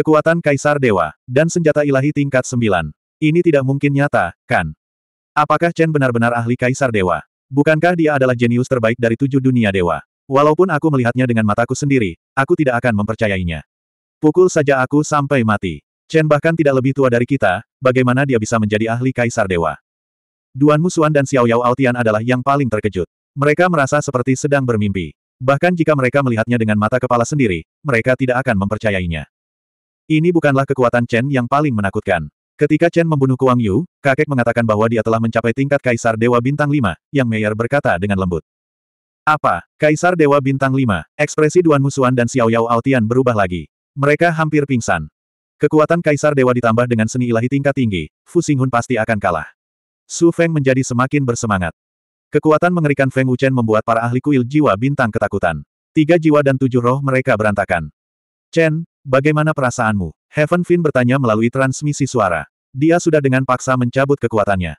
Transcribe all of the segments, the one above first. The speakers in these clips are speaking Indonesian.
Kekuatan Kaisar Dewa, dan senjata ilahi tingkat 9. Ini tidak mungkin nyata, kan? Apakah Chen benar-benar ahli Kaisar Dewa? Bukankah dia adalah jenius terbaik dari tujuh dunia dewa? Walaupun aku melihatnya dengan mataku sendiri, aku tidak akan mempercayainya. Pukul saja aku sampai mati. Chen bahkan tidak lebih tua dari kita, bagaimana dia bisa menjadi ahli kaisar dewa? Duan Musuan dan Xiao Yao Altian adalah yang paling terkejut. Mereka merasa seperti sedang bermimpi. Bahkan jika mereka melihatnya dengan mata kepala sendiri, mereka tidak akan mempercayainya. Ini bukanlah kekuatan Chen yang paling menakutkan. Ketika Chen membunuh Kuang Yu, kakek mengatakan bahwa dia telah mencapai tingkat Kaisar Dewa Bintang 5, yang Meyer berkata dengan lembut. Apa, Kaisar Dewa Bintang 5, ekspresi Duan Musuan dan Xiao Yao Altian berubah lagi. Mereka hampir pingsan. Kekuatan Kaisar Dewa ditambah dengan seni ilahi tingkat tinggi, Fu Xinghun pasti akan kalah. Su Feng menjadi semakin bersemangat. Kekuatan mengerikan Feng Wuchen membuat para ahli kuil jiwa bintang ketakutan. Tiga jiwa dan tujuh roh mereka berantakan. Chen, bagaimana perasaanmu? Heaven Fin bertanya melalui transmisi suara. Dia sudah dengan paksa mencabut kekuatannya.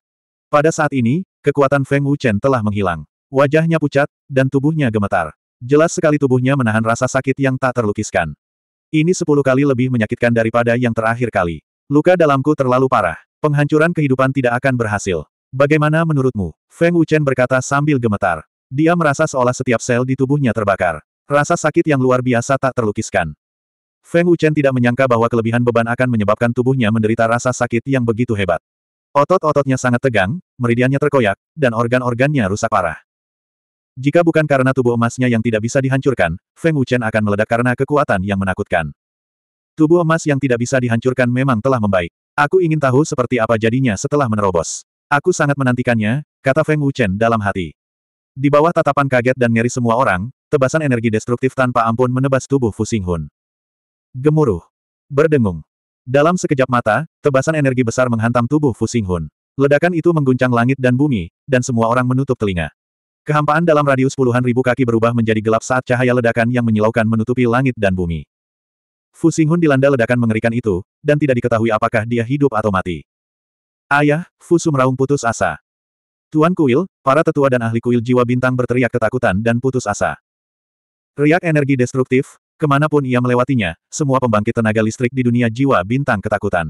Pada saat ini, kekuatan Feng Wu Chen telah menghilang. Wajahnya pucat, dan tubuhnya gemetar. Jelas sekali tubuhnya menahan rasa sakit yang tak terlukiskan. Ini sepuluh kali lebih menyakitkan daripada yang terakhir kali. Luka dalamku terlalu parah. Penghancuran kehidupan tidak akan berhasil. Bagaimana menurutmu? Feng Wuchen berkata sambil gemetar. Dia merasa seolah setiap sel di tubuhnya terbakar. Rasa sakit yang luar biasa tak terlukiskan. Feng Wuchen tidak menyangka bahwa kelebihan beban akan menyebabkan tubuhnya menderita rasa sakit yang begitu hebat. Otot-ototnya sangat tegang, meridiannya terkoyak, dan organ-organnya rusak parah. Jika bukan karena tubuh emasnya yang tidak bisa dihancurkan, Feng Wuchen akan meledak karena kekuatan yang menakutkan. Tubuh emas yang tidak bisa dihancurkan memang telah membaik. Aku ingin tahu seperti apa jadinya setelah menerobos. Aku sangat menantikannya, kata Feng Wuchen dalam hati. Di bawah tatapan kaget dan ngeri semua orang, tebasan energi destruktif tanpa ampun menebas tubuh Fu Xinghun. Gemuruh. Berdengung. Dalam sekejap mata, tebasan energi besar menghantam tubuh Fu Hun. Ledakan itu mengguncang langit dan bumi, dan semua orang menutup telinga. Kehampaan dalam radius puluhan ribu kaki berubah menjadi gelap saat cahaya ledakan yang menyilaukan menutupi langit dan bumi. Fu Hun dilanda ledakan mengerikan itu, dan tidak diketahui apakah dia hidup atau mati. Ayah, Fu Raung putus asa. Tuan Kuil, para tetua dan ahli kuil jiwa bintang berteriak ketakutan dan putus asa. Riak energi destruktif, Kemanapun ia melewatinya, semua pembangkit tenaga listrik di dunia jiwa bintang ketakutan.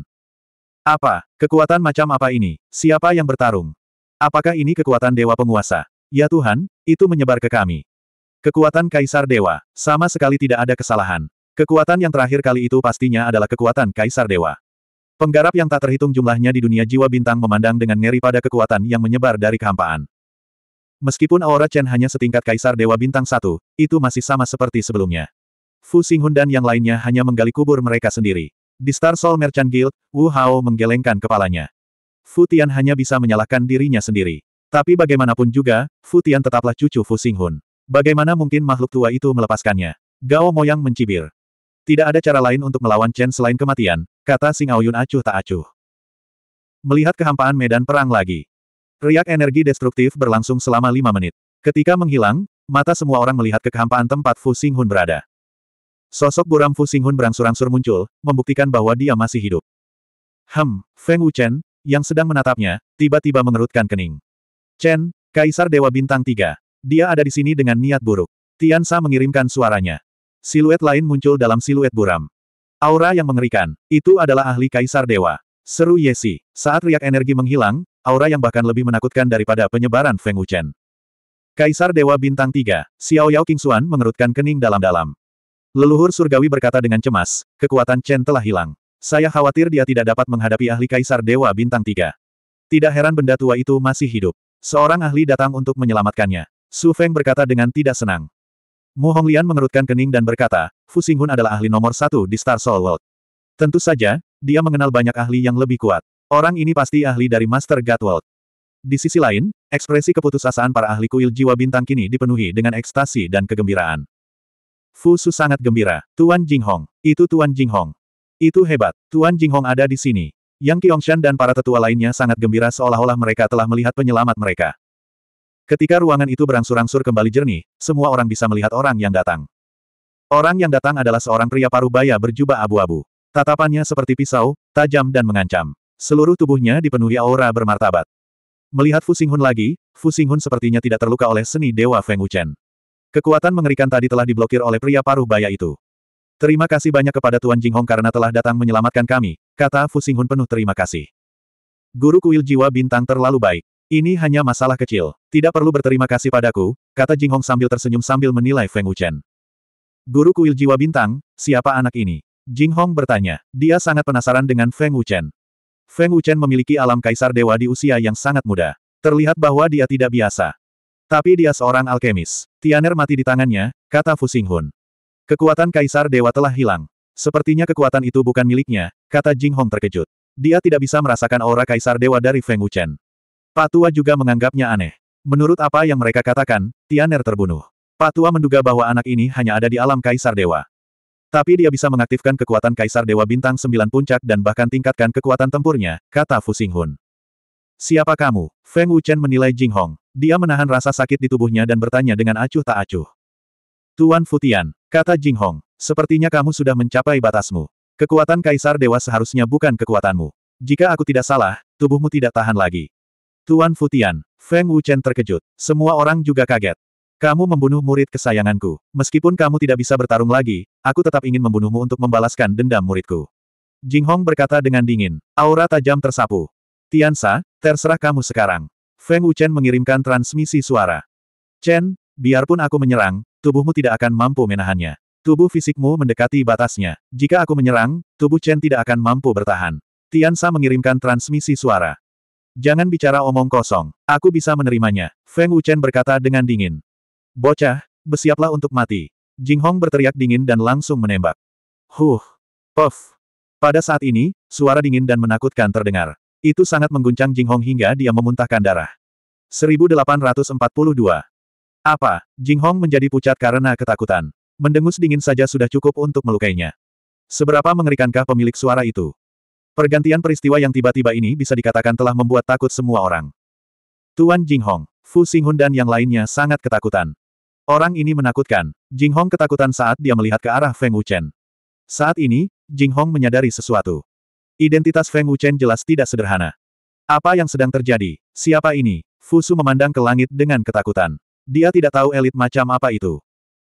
Apa? Kekuatan macam apa ini? Siapa yang bertarung? Apakah ini kekuatan dewa penguasa? Ya Tuhan, itu menyebar ke kami. Kekuatan Kaisar Dewa, sama sekali tidak ada kesalahan. Kekuatan yang terakhir kali itu pastinya adalah kekuatan Kaisar Dewa. Penggarap yang tak terhitung jumlahnya di dunia jiwa bintang memandang dengan ngeri pada kekuatan yang menyebar dari kehampaan. Meskipun aura Chen hanya setingkat Kaisar Dewa Bintang satu, itu masih sama seperti sebelumnya. Fu Xinghun dan yang lainnya hanya menggali kubur mereka sendiri. Di Star Soul Merchant Guild, Wu Hao menggelengkan kepalanya. Fu Tian hanya bisa menyalahkan dirinya sendiri. Tapi bagaimanapun juga, Fu Tian tetaplah cucu Fu Xinghun. Bagaimana mungkin makhluk tua itu melepaskannya? Gao Moyang mencibir. Tidak ada cara lain untuk melawan Chen selain kematian, kata Sing Aoyun acuh tak acuh. Melihat kehampaan medan perang lagi. Riak energi destruktif berlangsung selama lima menit. Ketika menghilang, mata semua orang melihat ke tempat Fu Xinghun berada. Sosok buram Fu Xinghun berangsur-angsur muncul, membuktikan bahwa dia masih hidup. Hem, Feng Wuchen, yang sedang menatapnya, tiba-tiba mengerutkan kening. Chen, Kaisar Dewa Bintang Tiga, Dia ada di sini dengan niat buruk. Tian Sa mengirimkan suaranya. Siluet lain muncul dalam siluet buram. Aura yang mengerikan, itu adalah ahli Kaisar Dewa. Seru Yesi. Saat riak energi menghilang, aura yang bahkan lebih menakutkan daripada penyebaran Feng Wuchen. Kaisar Dewa Bintang Tiga, Xiao Yao King Xuan mengerutkan kening dalam-dalam. Leluhur surgawi berkata dengan cemas, kekuatan Chen telah hilang. Saya khawatir dia tidak dapat menghadapi ahli kaisar Dewa Bintang Tiga. Tidak heran benda tua itu masih hidup. Seorang ahli datang untuk menyelamatkannya. Su Feng berkata dengan tidak senang. Mu Honglian mengerutkan kening dan berkata, Fu Hun adalah ahli nomor satu di Star Soul World. Tentu saja, dia mengenal banyak ahli yang lebih kuat. Orang ini pasti ahli dari Master God World. Di sisi lain, ekspresi keputusasaan para ahli kuil jiwa bintang kini dipenuhi dengan ekstasi dan kegembiraan. Fu Su sangat gembira. Tuan Jing Hong, Itu Tuan Jing Hong. Itu hebat. Tuan Jing Hong ada di sini. Yang Shan dan para tetua lainnya sangat gembira seolah-olah mereka telah melihat penyelamat mereka. Ketika ruangan itu berangsur-angsur kembali jernih, semua orang bisa melihat orang yang datang. Orang yang datang adalah seorang pria parubaya berjubah abu-abu. Tatapannya seperti pisau, tajam dan mengancam. Seluruh tubuhnya dipenuhi aura bermartabat. Melihat Fu Hun lagi, Fu Hun sepertinya tidak terluka oleh seni Dewa Feng Wuchen. Kekuatan mengerikan tadi telah diblokir oleh pria paruh baya itu. Terima kasih banyak kepada Tuan Jing Hong karena telah datang menyelamatkan kami, kata Fu Hun penuh terima kasih. Guru kuil jiwa bintang terlalu baik. Ini hanya masalah kecil. Tidak perlu berterima kasih padaku, kata Jing Hong sambil tersenyum sambil menilai Feng Wuchen. Guru kuil jiwa bintang, siapa anak ini? Jing Hong bertanya. Dia sangat penasaran dengan Feng Wuchen. Feng Wuchen memiliki alam kaisar dewa di usia yang sangat muda. Terlihat bahwa dia tidak biasa. Tapi dia seorang alkemis. Tianer mati di tangannya, kata Fu Xinghun. Kekuatan Kaisar Dewa telah hilang. Sepertinya kekuatan itu bukan miliknya, kata Jing Hong terkejut. Dia tidak bisa merasakan aura Kaisar Dewa dari Feng Wuchen. Patua juga menganggapnya aneh. Menurut apa yang mereka katakan, Tianer terbunuh. Patua menduga bahwa anak ini hanya ada di alam Kaisar Dewa. Tapi dia bisa mengaktifkan kekuatan Kaisar Dewa Bintang Sembilan Puncak dan bahkan tingkatkan kekuatan tempurnya, kata Fu Xinghun. Siapa kamu? Feng Wuchen menilai Jing Hong. Dia menahan rasa sakit di tubuhnya dan bertanya dengan acuh tak acuh. Tuan Futian, kata Jing Hong, sepertinya kamu sudah mencapai batasmu. Kekuatan Kaisar Dewa seharusnya bukan kekuatanmu. Jika aku tidak salah, tubuhmu tidak tahan lagi. Tuan Futian, Feng Wuchen terkejut. Semua orang juga kaget. Kamu membunuh murid kesayanganku. Meskipun kamu tidak bisa bertarung lagi, aku tetap ingin membunuhmu untuk membalaskan dendam muridku. Jing Hong berkata dengan dingin. Aura tajam tersapu. Tian Tiansa, terserah kamu sekarang. Feng Wuchen mengirimkan transmisi suara. Chen, biarpun aku menyerang, tubuhmu tidak akan mampu menahannya. Tubuh fisikmu mendekati batasnya. Jika aku menyerang, tubuh Chen tidak akan mampu bertahan. Tian Sa mengirimkan transmisi suara. Jangan bicara omong kosong. Aku bisa menerimanya. Feng Wuchen berkata dengan dingin. Bocah, bersiaplah untuk mati. Jing Hong berteriak dingin dan langsung menembak. Huh. Puff. Pada saat ini, suara dingin dan menakutkan terdengar. Itu sangat mengguncang Jing Hong hingga dia memuntahkan darah. 1842. Apa? Jing Hong menjadi pucat karena ketakutan. Mendengus dingin saja sudah cukup untuk melukainya. Seberapa mengerikankah pemilik suara itu? Pergantian peristiwa yang tiba-tiba ini bisa dikatakan telah membuat takut semua orang. Tuan Jing Hong, Fu Xinghun dan yang lainnya sangat ketakutan. Orang ini menakutkan. Jing Hong ketakutan saat dia melihat ke arah Feng Wuchen. Saat ini, Jing Hong menyadari sesuatu. Identitas Feng Wuchen jelas tidak sederhana. Apa yang sedang terjadi? Siapa ini? Fusu memandang ke langit dengan ketakutan. Dia tidak tahu elit macam apa itu.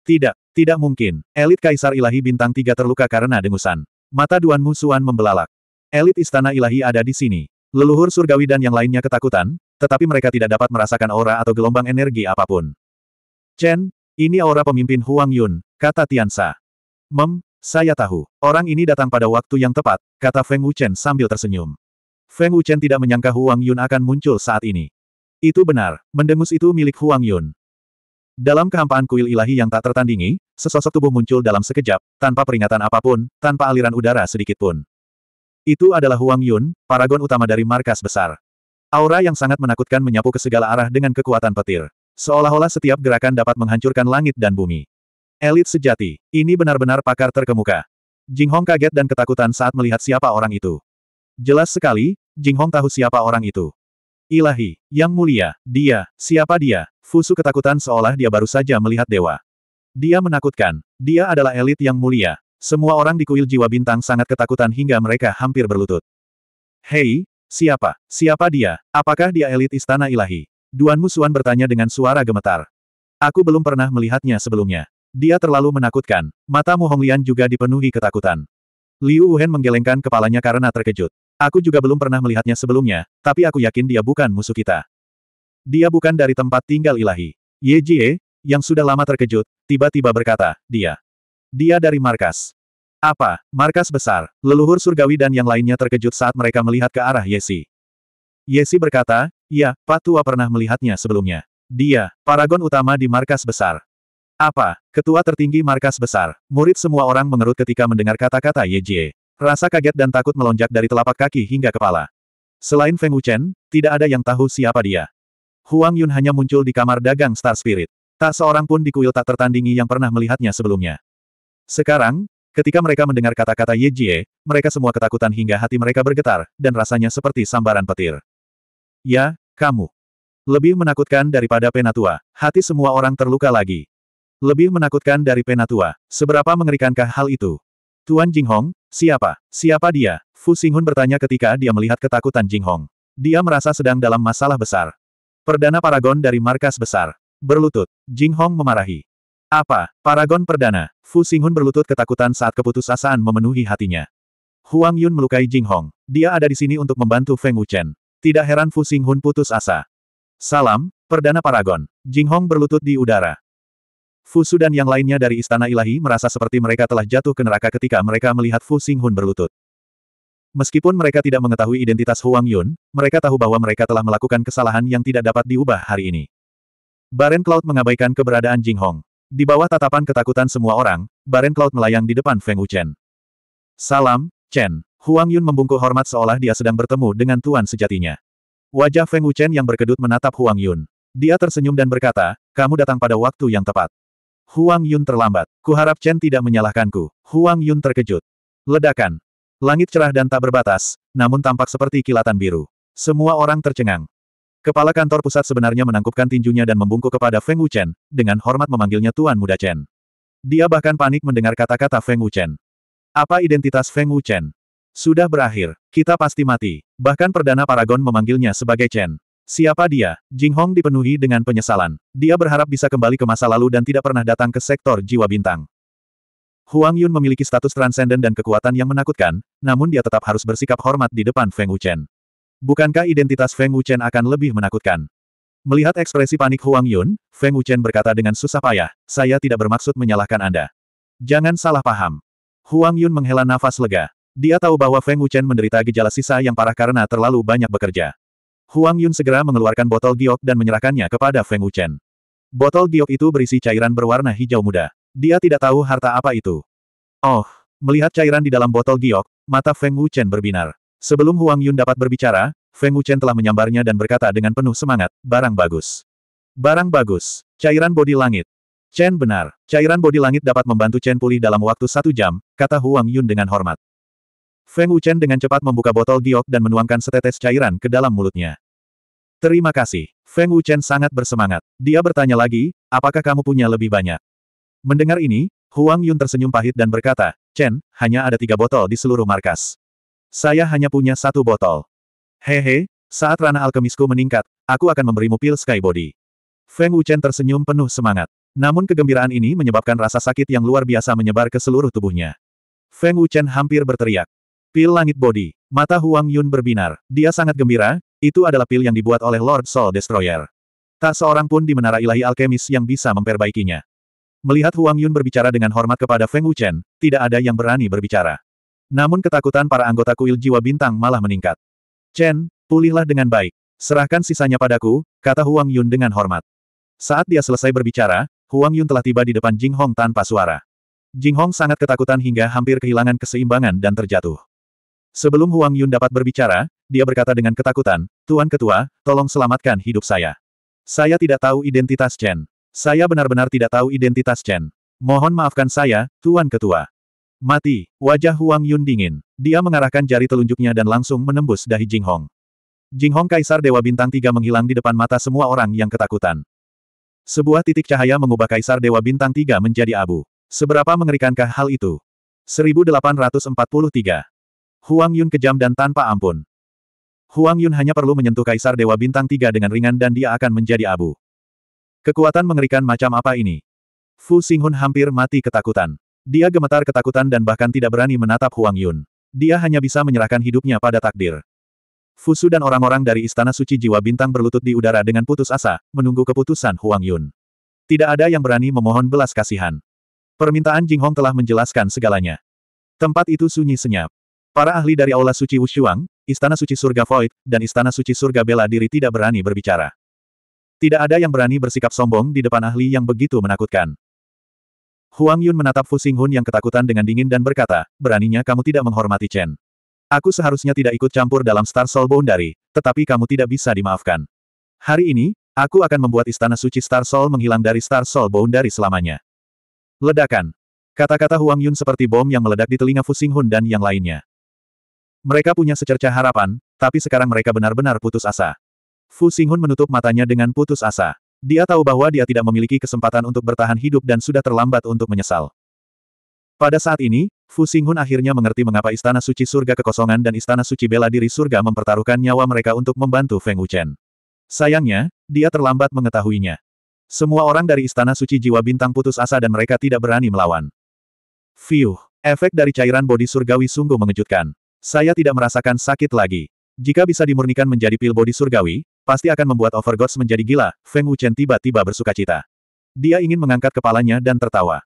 Tidak, tidak mungkin. Elit Kaisar Ilahi Bintang Tiga terluka karena dengusan. Mata Duan Musuan membelalak. Elit Istana Ilahi ada di sini. Leluhur surgawi dan yang lainnya ketakutan, tetapi mereka tidak dapat merasakan aura atau gelombang energi apapun. Chen, ini aura pemimpin Huang Yun, kata Tian Tiansa. Mem, saya tahu, orang ini datang pada waktu yang tepat, kata Feng Wuchen sambil tersenyum. Feng Wuchen tidak menyangka Huang Yun akan muncul saat ini. Itu benar, mendengus itu milik Huang Yun. Dalam kehampaan kuil ilahi yang tak tertandingi, sesosok tubuh muncul dalam sekejap, tanpa peringatan apapun, tanpa aliran udara sedikitpun. Itu adalah Huang Yun, paragon utama dari markas besar. Aura yang sangat menakutkan menyapu ke segala arah dengan kekuatan petir. Seolah-olah setiap gerakan dapat menghancurkan langit dan bumi. Elit sejati, ini benar-benar pakar terkemuka. Jing Hong kaget dan ketakutan saat melihat siapa orang itu. Jelas sekali, Jing Hong tahu siapa orang itu. Ilahi, yang mulia, dia, siapa dia? Fusu ketakutan seolah dia baru saja melihat dewa. Dia menakutkan. Dia adalah elit yang mulia. Semua orang di kuil jiwa bintang sangat ketakutan hingga mereka hampir berlutut. Hei, siapa? Siapa dia? Apakah dia elit istana ilahi? Duan Musuan bertanya dengan suara gemetar. Aku belum pernah melihatnya sebelumnya. Dia terlalu menakutkan. Mata Mu Honglian juga dipenuhi ketakutan. Liu Wuhan menggelengkan kepalanya karena terkejut. Aku juga belum pernah melihatnya sebelumnya, tapi aku yakin dia bukan musuh kita. Dia bukan dari tempat tinggal ilahi. Ye Jie, yang sudah lama terkejut, tiba-tiba berkata, dia. Dia dari markas. Apa, markas besar, leluhur surgawi dan yang lainnya terkejut saat mereka melihat ke arah Yesi. Yesi berkata, ya, Pak Tua pernah melihatnya sebelumnya. Dia, paragon utama di markas besar. Apa? Ketua tertinggi markas besar, murid semua orang mengerut ketika mendengar kata-kata Ye Jie. Rasa kaget dan takut melonjak dari telapak kaki hingga kepala. Selain Feng Wuchen, tidak ada yang tahu siapa dia. Huang Yun hanya muncul di kamar dagang Star Spirit. Tak seorang pun di kuil tak tertandingi yang pernah melihatnya sebelumnya. Sekarang, ketika mereka mendengar kata-kata Ye Jie, mereka semua ketakutan hingga hati mereka bergetar, dan rasanya seperti sambaran petir. Ya, kamu. Lebih menakutkan daripada penatua, hati semua orang terluka lagi. Lebih menakutkan dari penatua. Seberapa mengerikankah hal itu? Tuan Jinghong, siapa? Siapa dia? Fu Xinghun bertanya ketika dia melihat ketakutan Jinghong. Dia merasa sedang dalam masalah besar. Perdana Paragon dari markas besar. Berlutut. Jinghong memarahi. Apa? Paragon Perdana. Fu Xinghun berlutut ketakutan saat keputusasaan memenuhi hatinya. Huang Yun melukai Jinghong. Dia ada di sini untuk membantu Feng Wuchen. Tidak heran Fu Xinghun putus asa. Salam, Perdana Paragon. Jinghong berlutut di udara. Fusu dan yang lainnya dari Istana Ilahi merasa seperti mereka telah jatuh ke neraka ketika mereka melihat Fu Hun berlutut. Meskipun mereka tidak mengetahui identitas Huang Yun, mereka tahu bahwa mereka telah melakukan kesalahan yang tidak dapat diubah hari ini. Baren Cloud mengabaikan keberadaan Jing Hong. Di bawah tatapan ketakutan semua orang, Baren Cloud melayang di depan Feng Wuchen. Salam, Chen. Huang Yun membungkuk hormat seolah dia sedang bertemu dengan tuan sejatinya. Wajah Feng Wuchen yang berkedut menatap Huang Yun. Dia tersenyum dan berkata, kamu datang pada waktu yang tepat. Huang Yun terlambat. Kuharap Chen tidak menyalahkanku. Huang Yun terkejut. Ledakan. Langit cerah dan tak berbatas, namun tampak seperti kilatan biru. Semua orang tercengang. Kepala kantor pusat sebenarnya menangkupkan tinjunya dan membungkuk kepada Feng Wuchen, dengan hormat memanggilnya Tuan Muda Chen. Dia bahkan panik mendengar kata-kata Feng Wuchen. Apa identitas Feng Wuchen? Sudah berakhir, kita pasti mati. Bahkan Perdana Paragon memanggilnya sebagai Chen. Siapa dia? Jing Hong dipenuhi dengan penyesalan. Dia berharap bisa kembali ke masa lalu dan tidak pernah datang ke sektor jiwa bintang. Huang Yun memiliki status transenden dan kekuatan yang menakutkan, namun dia tetap harus bersikap hormat di depan Feng Wuchen. Bukankah identitas Feng Wuchen akan lebih menakutkan? Melihat ekspresi panik Huang Yun, Feng Wuchen berkata dengan susah payah, saya tidak bermaksud menyalahkan Anda. Jangan salah paham. Huang Yun menghela nafas lega. Dia tahu bahwa Feng Wuchen menderita gejala sisa yang parah karena terlalu banyak bekerja. Huang Yun segera mengeluarkan botol giok dan menyerahkannya kepada Feng Wuchen. Botol giok itu berisi cairan berwarna hijau muda. Dia tidak tahu harta apa itu. Oh, melihat cairan di dalam botol giok, mata Feng Wuchen berbinar. Sebelum Huang Yun dapat berbicara, Feng Wuchen telah menyambarnya dan berkata dengan penuh semangat, barang bagus. Barang bagus. Cairan bodi langit. Chen benar. Cairan bodi langit dapat membantu Chen pulih dalam waktu satu jam, kata Huang Yun dengan hormat. Feng Wuchen dengan cepat membuka botol giok dan menuangkan setetes cairan ke dalam mulutnya. Terima kasih. Feng Wuchen sangat bersemangat. Dia bertanya lagi, apakah kamu punya lebih banyak? Mendengar ini, Huang Yun tersenyum pahit dan berkata, Chen, hanya ada tiga botol di seluruh markas. Saya hanya punya satu botol. Hehe, saat ranah alkemisku meningkat, aku akan memberimu pil Sky Body. Feng Wuchen tersenyum penuh semangat. Namun kegembiraan ini menyebabkan rasa sakit yang luar biasa menyebar ke seluruh tubuhnya. Feng Wuchen hampir berteriak. Pil Langit Body. Mata Huang Yun berbinar. Dia sangat gembira, itu adalah pil yang dibuat oleh Lord Soul Destroyer. Tak seorang pun di menara ilahi alkemis yang bisa memperbaikinya. Melihat Huang Yun berbicara dengan hormat kepada Feng Wuchen, tidak ada yang berani berbicara. Namun ketakutan para anggota kuil jiwa bintang malah meningkat. Chen, pulihlah dengan baik. Serahkan sisanya padaku, kata Huang Yun dengan hormat. Saat dia selesai berbicara, Huang Yun telah tiba di depan Jing Hong tanpa suara. Jing Hong sangat ketakutan hingga hampir kehilangan keseimbangan dan terjatuh. Sebelum Huang Yun dapat berbicara, dia berkata dengan ketakutan, Tuan Ketua, tolong selamatkan hidup saya. Saya tidak tahu identitas Chen. Saya benar-benar tidak tahu identitas Chen. Mohon maafkan saya, Tuan Ketua. Mati, wajah Huang Yun dingin. Dia mengarahkan jari telunjuknya dan langsung menembus dahi Jing Hong. Jing Hong Kaisar Dewa Bintang Tiga menghilang di depan mata semua orang yang ketakutan. Sebuah titik cahaya mengubah Kaisar Dewa Bintang Tiga menjadi abu. Seberapa mengerikankah hal itu? 1843 Huang Yun kejam dan tanpa ampun. Huang Yun hanya perlu menyentuh Kaisar Dewa Bintang Tiga dengan ringan dan dia akan menjadi abu. Kekuatan mengerikan macam apa ini? Fu Xinghun hampir mati ketakutan. Dia gemetar ketakutan dan bahkan tidak berani menatap Huang Yun. Dia hanya bisa menyerahkan hidupnya pada takdir. Fusu dan orang-orang dari Istana Suci Jiwa Bintang berlutut di udara dengan putus asa, menunggu keputusan Huang Yun. Tidak ada yang berani memohon belas kasihan. Permintaan Jing Hong telah menjelaskan segalanya. Tempat itu sunyi senyap. Para ahli dari Aula Suci Wushuang, Istana Suci Surga Void, dan Istana Suci Surga Bela Diri tidak berani berbicara. Tidak ada yang berani bersikap sombong di depan ahli yang begitu menakutkan. Huang Yun menatap Fu Xinghun yang ketakutan dengan dingin dan berkata, beraninya kamu tidak menghormati Chen. Aku seharusnya tidak ikut campur dalam Star Soul Boundary, tetapi kamu tidak bisa dimaafkan. Hari ini, aku akan membuat Istana Suci Star Soul menghilang dari Star Soul Boundary selamanya. Ledakan. Kata-kata Huang Yun seperti bom yang meledak di telinga Fu Xinghun dan yang lainnya. Mereka punya secerca harapan, tapi sekarang mereka benar-benar putus asa. Fu Xinghun menutup matanya dengan putus asa. Dia tahu bahwa dia tidak memiliki kesempatan untuk bertahan hidup dan sudah terlambat untuk menyesal. Pada saat ini, Fu Xinghun akhirnya mengerti mengapa Istana Suci Surga Kekosongan dan Istana Suci Bela Diri Surga mempertaruhkan nyawa mereka untuk membantu Feng Wuchen. Sayangnya, dia terlambat mengetahuinya. Semua orang dari Istana Suci Jiwa Bintang putus asa dan mereka tidak berani melawan. Fiuh, efek dari cairan bodi surgawi sungguh mengejutkan. Saya tidak merasakan sakit lagi. Jika bisa dimurnikan menjadi pil bodi surgawi, pasti akan membuat Overgods menjadi gila, Feng Wuchen tiba-tiba bersuka cita. Dia ingin mengangkat kepalanya dan tertawa.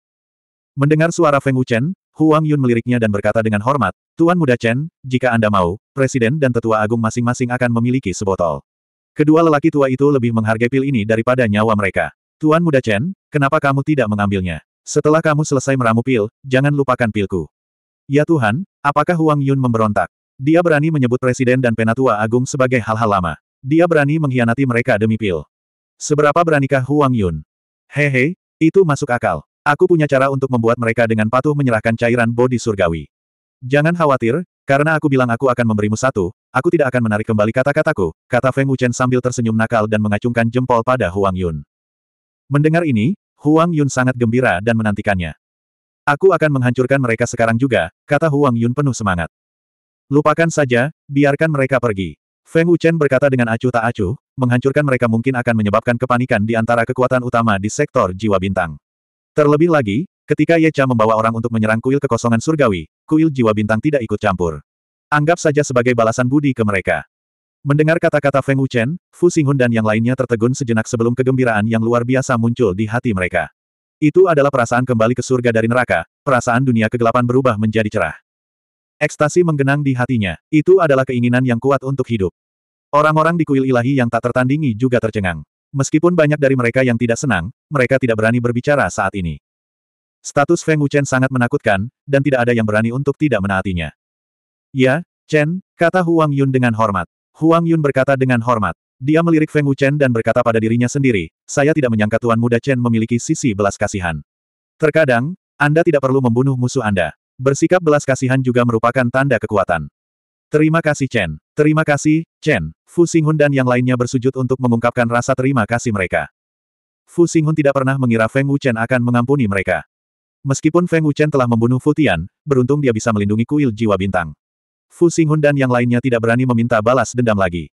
Mendengar suara Feng Wuchen, Huang Yun meliriknya dan berkata dengan hormat, Tuan Muda Chen, jika Anda mau, Presiden dan Tetua Agung masing-masing akan memiliki sebotol. Kedua lelaki tua itu lebih menghargai pil ini daripada nyawa mereka. Tuan Muda Chen, kenapa kamu tidak mengambilnya? Setelah kamu selesai meramu pil, jangan lupakan pilku. Ya Tuhan, apakah Huang Yun memberontak? Dia berani menyebut Presiden dan Penatua Agung sebagai hal-hal lama. Dia berani mengkhianati mereka demi pil. Seberapa beranikah Huang Yun? Hehe, itu masuk akal. Aku punya cara untuk membuat mereka dengan patuh menyerahkan cairan bodi surgawi. Jangan khawatir, karena aku bilang aku akan memberimu satu, aku tidak akan menarik kembali kata-kataku, kata Feng Wuchen sambil tersenyum nakal dan mengacungkan jempol pada Huang Yun. Mendengar ini, Huang Yun sangat gembira dan menantikannya. Aku akan menghancurkan mereka sekarang juga, kata Huang Yun penuh semangat. Lupakan saja, biarkan mereka pergi. Feng Wuchen berkata dengan acuh tak acuh, menghancurkan mereka mungkin akan menyebabkan kepanikan di antara kekuatan utama di sektor jiwa bintang. Terlebih lagi, ketika Ye Cha membawa orang untuk menyerang kuil kekosongan surgawi, kuil jiwa bintang tidak ikut campur. Anggap saja sebagai balasan budi ke mereka. Mendengar kata-kata Feng Wuchen, Fu Xinghun dan yang lainnya tertegun sejenak sebelum kegembiraan yang luar biasa muncul di hati mereka. Itu adalah perasaan kembali ke surga dari neraka, perasaan dunia kegelapan berubah menjadi cerah. Ekstasi menggenang di hatinya, itu adalah keinginan yang kuat untuk hidup. Orang-orang di kuil ilahi yang tak tertandingi juga tercengang. Meskipun banyak dari mereka yang tidak senang, mereka tidak berani berbicara saat ini. Status Feng Wuchen sangat menakutkan, dan tidak ada yang berani untuk tidak menaatinya. Ya, Chen, kata Huang Yun dengan hormat. Huang Yun berkata dengan hormat. Dia melirik Feng Wuchen dan berkata pada dirinya sendiri, saya tidak menyangka Tuan Muda Chen memiliki sisi belas kasihan. Terkadang, Anda tidak perlu membunuh musuh Anda. Bersikap belas kasihan juga merupakan tanda kekuatan. Terima kasih Chen. Terima kasih, Chen. Fu Xinghun dan yang lainnya bersujud untuk mengungkapkan rasa terima kasih mereka. Fu Xinghun tidak pernah mengira Feng Wuchen akan mengampuni mereka. Meskipun Feng Wuchen telah membunuh Fu Tian, beruntung dia bisa melindungi kuil jiwa bintang. Fu Xinghun dan yang lainnya tidak berani meminta balas dendam lagi.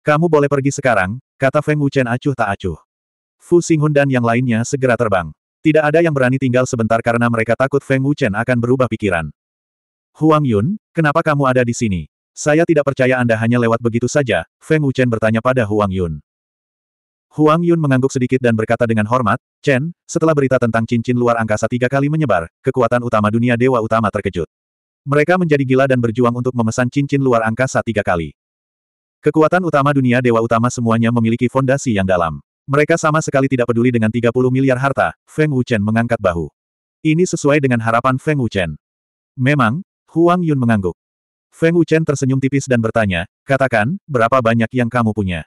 Kamu boleh pergi sekarang, kata Feng Wuchen acuh tak acuh. Fu Xinghun dan yang lainnya segera terbang. Tidak ada yang berani tinggal sebentar karena mereka takut Feng Wuchen akan berubah pikiran. Huang Yun, kenapa kamu ada di sini? Saya tidak percaya Anda hanya lewat begitu saja, Feng Wuchen bertanya pada Huang Yun. Huang Yun mengangguk sedikit dan berkata dengan hormat, Chen, setelah berita tentang cincin luar angkasa tiga kali menyebar, kekuatan utama dunia Dewa Utama terkejut. Mereka menjadi gila dan berjuang untuk memesan cincin luar angkasa tiga kali. Kekuatan utama dunia dewa utama semuanya memiliki fondasi yang dalam. Mereka sama sekali tidak peduli dengan 30 miliar harta, Feng Wuchen mengangkat bahu. Ini sesuai dengan harapan Feng Wuchen. Memang, Huang Yun mengangguk. Feng Wuchen tersenyum tipis dan bertanya, katakan, berapa banyak yang kamu punya?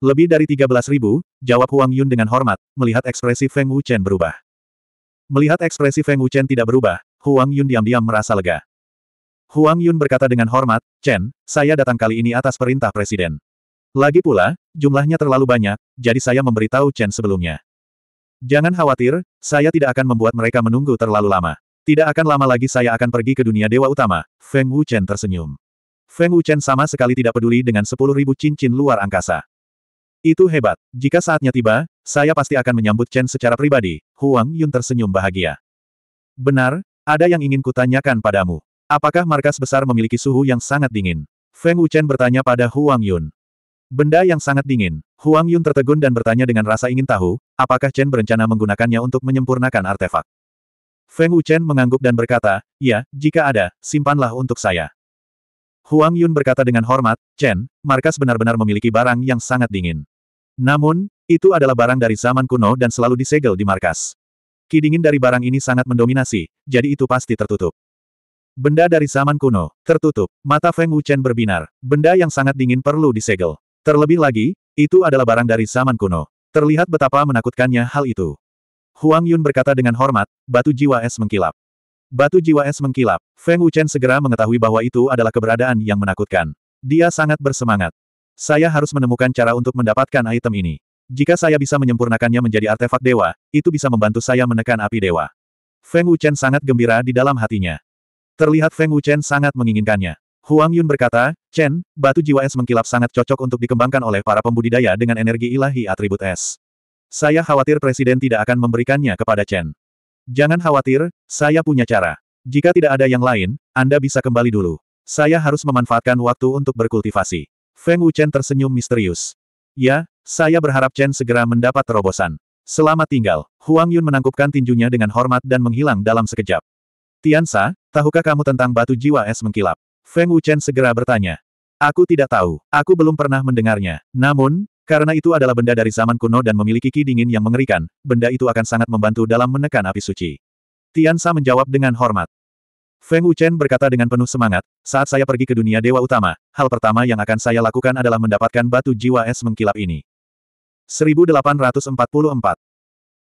Lebih dari 13 ribu, jawab Huang Yun dengan hormat, melihat ekspresi Feng Wuchen berubah. Melihat ekspresi Feng Wuchen tidak berubah, Huang Yun diam-diam merasa lega. Huang Yun berkata dengan hormat, Chen, saya datang kali ini atas perintah Presiden. Lagi pula, jumlahnya terlalu banyak, jadi saya memberitahu Chen sebelumnya. Jangan khawatir, saya tidak akan membuat mereka menunggu terlalu lama. Tidak akan lama lagi saya akan pergi ke dunia dewa utama, Feng Wu Chen tersenyum. Feng Wu Chen sama sekali tidak peduli dengan sepuluh ribu cincin luar angkasa. Itu hebat. Jika saatnya tiba, saya pasti akan menyambut Chen secara pribadi. Huang Yun tersenyum bahagia. Benar, ada yang ingin kutanyakan padamu. Apakah markas besar memiliki suhu yang sangat dingin? Feng Wuchen bertanya pada Huang Yun. Benda yang sangat dingin. Huang Yun tertegun dan bertanya dengan rasa ingin tahu, apakah Chen berencana menggunakannya untuk menyempurnakan artefak. Feng Wuchen mengangguk dan berkata, ya, jika ada, simpanlah untuk saya. Huang Yun berkata dengan hormat, Chen, markas benar-benar memiliki barang yang sangat dingin. Namun, itu adalah barang dari zaman kuno dan selalu disegel di markas. Ki dari barang ini sangat mendominasi, jadi itu pasti tertutup. Benda dari zaman kuno, tertutup, mata Feng Wuchen berbinar, benda yang sangat dingin perlu disegel. Terlebih lagi, itu adalah barang dari zaman kuno. Terlihat betapa menakutkannya hal itu. Huang Yun berkata dengan hormat, batu jiwa es mengkilap. Batu jiwa es mengkilap, Feng Wuchen segera mengetahui bahwa itu adalah keberadaan yang menakutkan. Dia sangat bersemangat. Saya harus menemukan cara untuk mendapatkan item ini. Jika saya bisa menyempurnakannya menjadi artefak dewa, itu bisa membantu saya menekan api dewa. Feng Wuchen sangat gembira di dalam hatinya. Terlihat Feng Wuchen sangat menginginkannya. Huang Yun berkata, Chen, batu jiwa es mengkilap sangat cocok untuk dikembangkan oleh para pembudidaya dengan energi ilahi atribut es. Saya khawatir Presiden tidak akan memberikannya kepada Chen. Jangan khawatir, saya punya cara. Jika tidak ada yang lain, Anda bisa kembali dulu. Saya harus memanfaatkan waktu untuk berkultivasi. Feng Wuchen tersenyum misterius. Ya, saya berharap Chen segera mendapat terobosan. Selamat tinggal. Huang Yun menangkupkan tinjunya dengan hormat dan menghilang dalam sekejap. Tiansa, tahukah kamu tentang batu jiwa es mengkilap? Feng Wuchen segera bertanya. Aku tidak tahu, aku belum pernah mendengarnya. Namun, karena itu adalah benda dari zaman kuno dan memiliki ki dingin yang mengerikan, benda itu akan sangat membantu dalam menekan api suci. Tiansa menjawab dengan hormat. Feng Wuchen berkata dengan penuh semangat, saat saya pergi ke dunia dewa utama, hal pertama yang akan saya lakukan adalah mendapatkan batu jiwa es mengkilap ini. 1844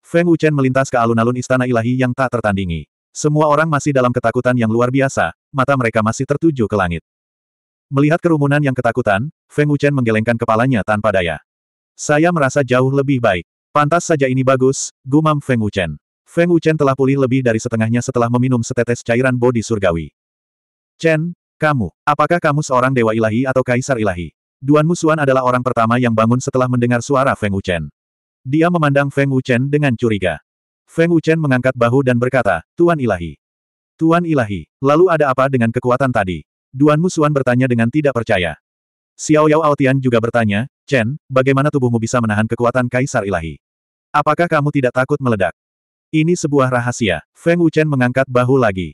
Feng Wuchen melintas ke alun-alun istana ilahi yang tak tertandingi. Semua orang masih dalam ketakutan yang luar biasa, mata mereka masih tertuju ke langit. Melihat kerumunan yang ketakutan, Feng Wuchen menggelengkan kepalanya tanpa daya. Saya merasa jauh lebih baik. Pantas saja ini bagus, gumam Feng Wuchen. Feng Wuchen telah pulih lebih dari setengahnya setelah meminum setetes cairan bodi surgawi. Chen, kamu, apakah kamu seorang dewa ilahi atau kaisar ilahi? Duan Musuan adalah orang pertama yang bangun setelah mendengar suara Feng Wuchen. Dia memandang Feng Wuchen dengan curiga. Feng Wuchen mengangkat bahu dan berkata, Tuan Ilahi. Tuan Ilahi, lalu ada apa dengan kekuatan tadi? Duan Musuan bertanya dengan tidak percaya. Xiao Yao Aotian juga bertanya, Chen, bagaimana tubuhmu bisa menahan kekuatan Kaisar Ilahi? Apakah kamu tidak takut meledak? Ini sebuah rahasia. Feng Wuchen mengangkat bahu lagi.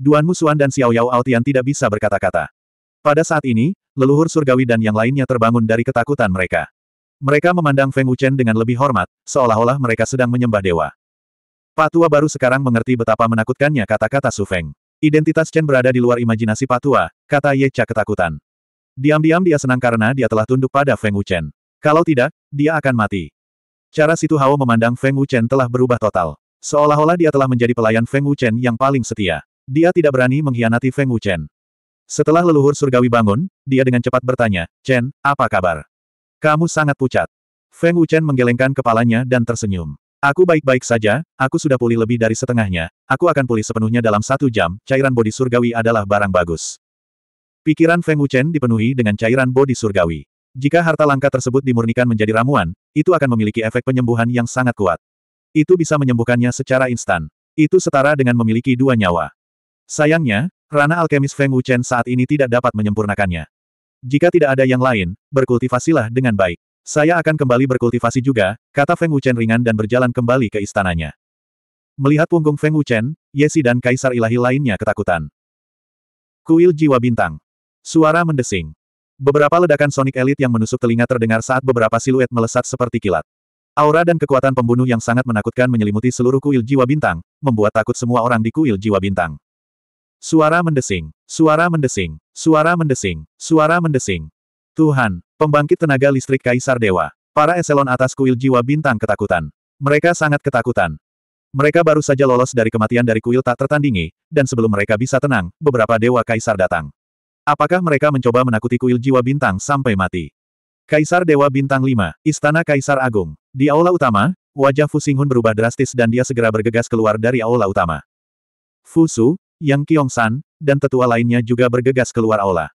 Duan Musuan dan Xiao Yao Aotian tidak bisa berkata-kata. Pada saat ini, leluhur surgawi dan yang lainnya terbangun dari ketakutan mereka. Mereka memandang Feng Wuchen dengan lebih hormat, seolah-olah mereka sedang menyembah dewa. Patua baru sekarang mengerti betapa menakutkannya kata-kata Su Feng. Identitas Chen berada di luar imajinasi Patua, kata Ye Cha ketakutan. Diam-diam dia senang karena dia telah tunduk pada Feng Wuchen. Kalau tidak, dia akan mati. Cara Situ Hao memandang Feng Wuchen telah berubah total. Seolah-olah dia telah menjadi pelayan Feng Wuchen yang paling setia. Dia tidak berani mengkhianati Feng Wuchen. Setelah leluhur surgawi bangun, dia dengan cepat bertanya, Chen, apa kabar? Kamu sangat pucat. Feng Wuchen menggelengkan kepalanya dan tersenyum. Aku baik-baik saja, aku sudah pulih lebih dari setengahnya, aku akan pulih sepenuhnya dalam satu jam, cairan bodi surgawi adalah barang bagus. Pikiran Feng Wuchen dipenuhi dengan cairan bodi surgawi. Jika harta langka tersebut dimurnikan menjadi ramuan, itu akan memiliki efek penyembuhan yang sangat kuat. Itu bisa menyembuhkannya secara instan. Itu setara dengan memiliki dua nyawa. Sayangnya, rana alkemis Feng Wuchen saat ini tidak dapat menyempurnakannya. Jika tidak ada yang lain, berkultivasilah dengan baik. Saya akan kembali berkultivasi juga, kata Feng Wuchen ringan dan berjalan kembali ke istananya. Melihat punggung Feng Wuchen, Yesi dan Kaisar Ilahi lainnya ketakutan. Kuil Jiwa Bintang. Suara mendesing. Beberapa ledakan sonik elit yang menusuk telinga terdengar saat beberapa siluet melesat seperti kilat. Aura dan kekuatan pembunuh yang sangat menakutkan menyelimuti seluruh kuil jiwa bintang, membuat takut semua orang di kuil jiwa bintang. Suara mendesing, suara mendesing, suara mendesing, suara mendesing. Tuhan, pembangkit tenaga listrik Kaisar Dewa. Para eselon atas kuil jiwa bintang ketakutan. Mereka sangat ketakutan. Mereka baru saja lolos dari kematian dari kuil tak tertandingi, dan sebelum mereka bisa tenang, beberapa dewa kaisar datang. Apakah mereka mencoba menakuti kuil jiwa bintang sampai mati? Kaisar Dewa Bintang 5, Istana Kaisar Agung. Di aula utama, wajah Fu Xinghun berubah drastis dan dia segera bergegas keluar dari aula utama. Fu Su, Yang San, dan tetua lainnya juga bergegas keluar aula.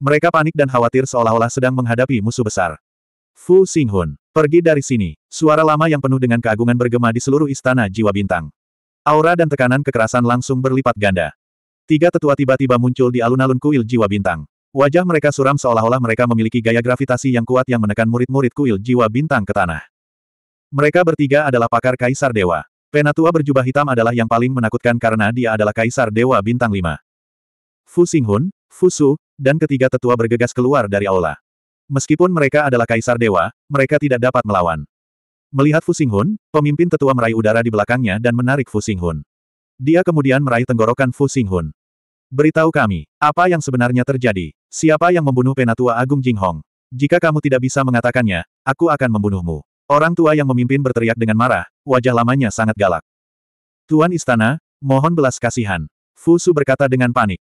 Mereka panik dan khawatir seolah-olah sedang menghadapi musuh besar. Fu Xinghun, pergi dari sini. Suara lama yang penuh dengan keagungan bergema di seluruh istana jiwa bintang. Aura dan tekanan kekerasan langsung berlipat ganda. Tiga tetua tiba-tiba muncul di alun-alun kuil jiwa bintang. Wajah mereka suram seolah-olah mereka memiliki gaya gravitasi yang kuat yang menekan murid-murid kuil jiwa bintang ke tanah. Mereka bertiga adalah pakar Kaisar Dewa. Penatua berjubah hitam adalah yang paling menakutkan karena dia adalah Kaisar Dewa Bintang Lima. Fu Xinghun, Fusu, dan ketiga tetua bergegas keluar dari aula. Meskipun mereka adalah kaisar dewa, mereka tidak dapat melawan. Melihat Fusinghun, pemimpin tetua meraih udara di belakangnya dan menarik Fusinghun. Dia kemudian meraih tenggorokan Fusinghun. Beritahu kami, apa yang sebenarnya terjadi? Siapa yang membunuh penatua Agung Jinghong? Jika kamu tidak bisa mengatakannya, aku akan membunuhmu. Orang tua yang memimpin berteriak dengan marah, wajah lamanya sangat galak. Tuan Istana, mohon belas kasihan. Fusu berkata dengan panik.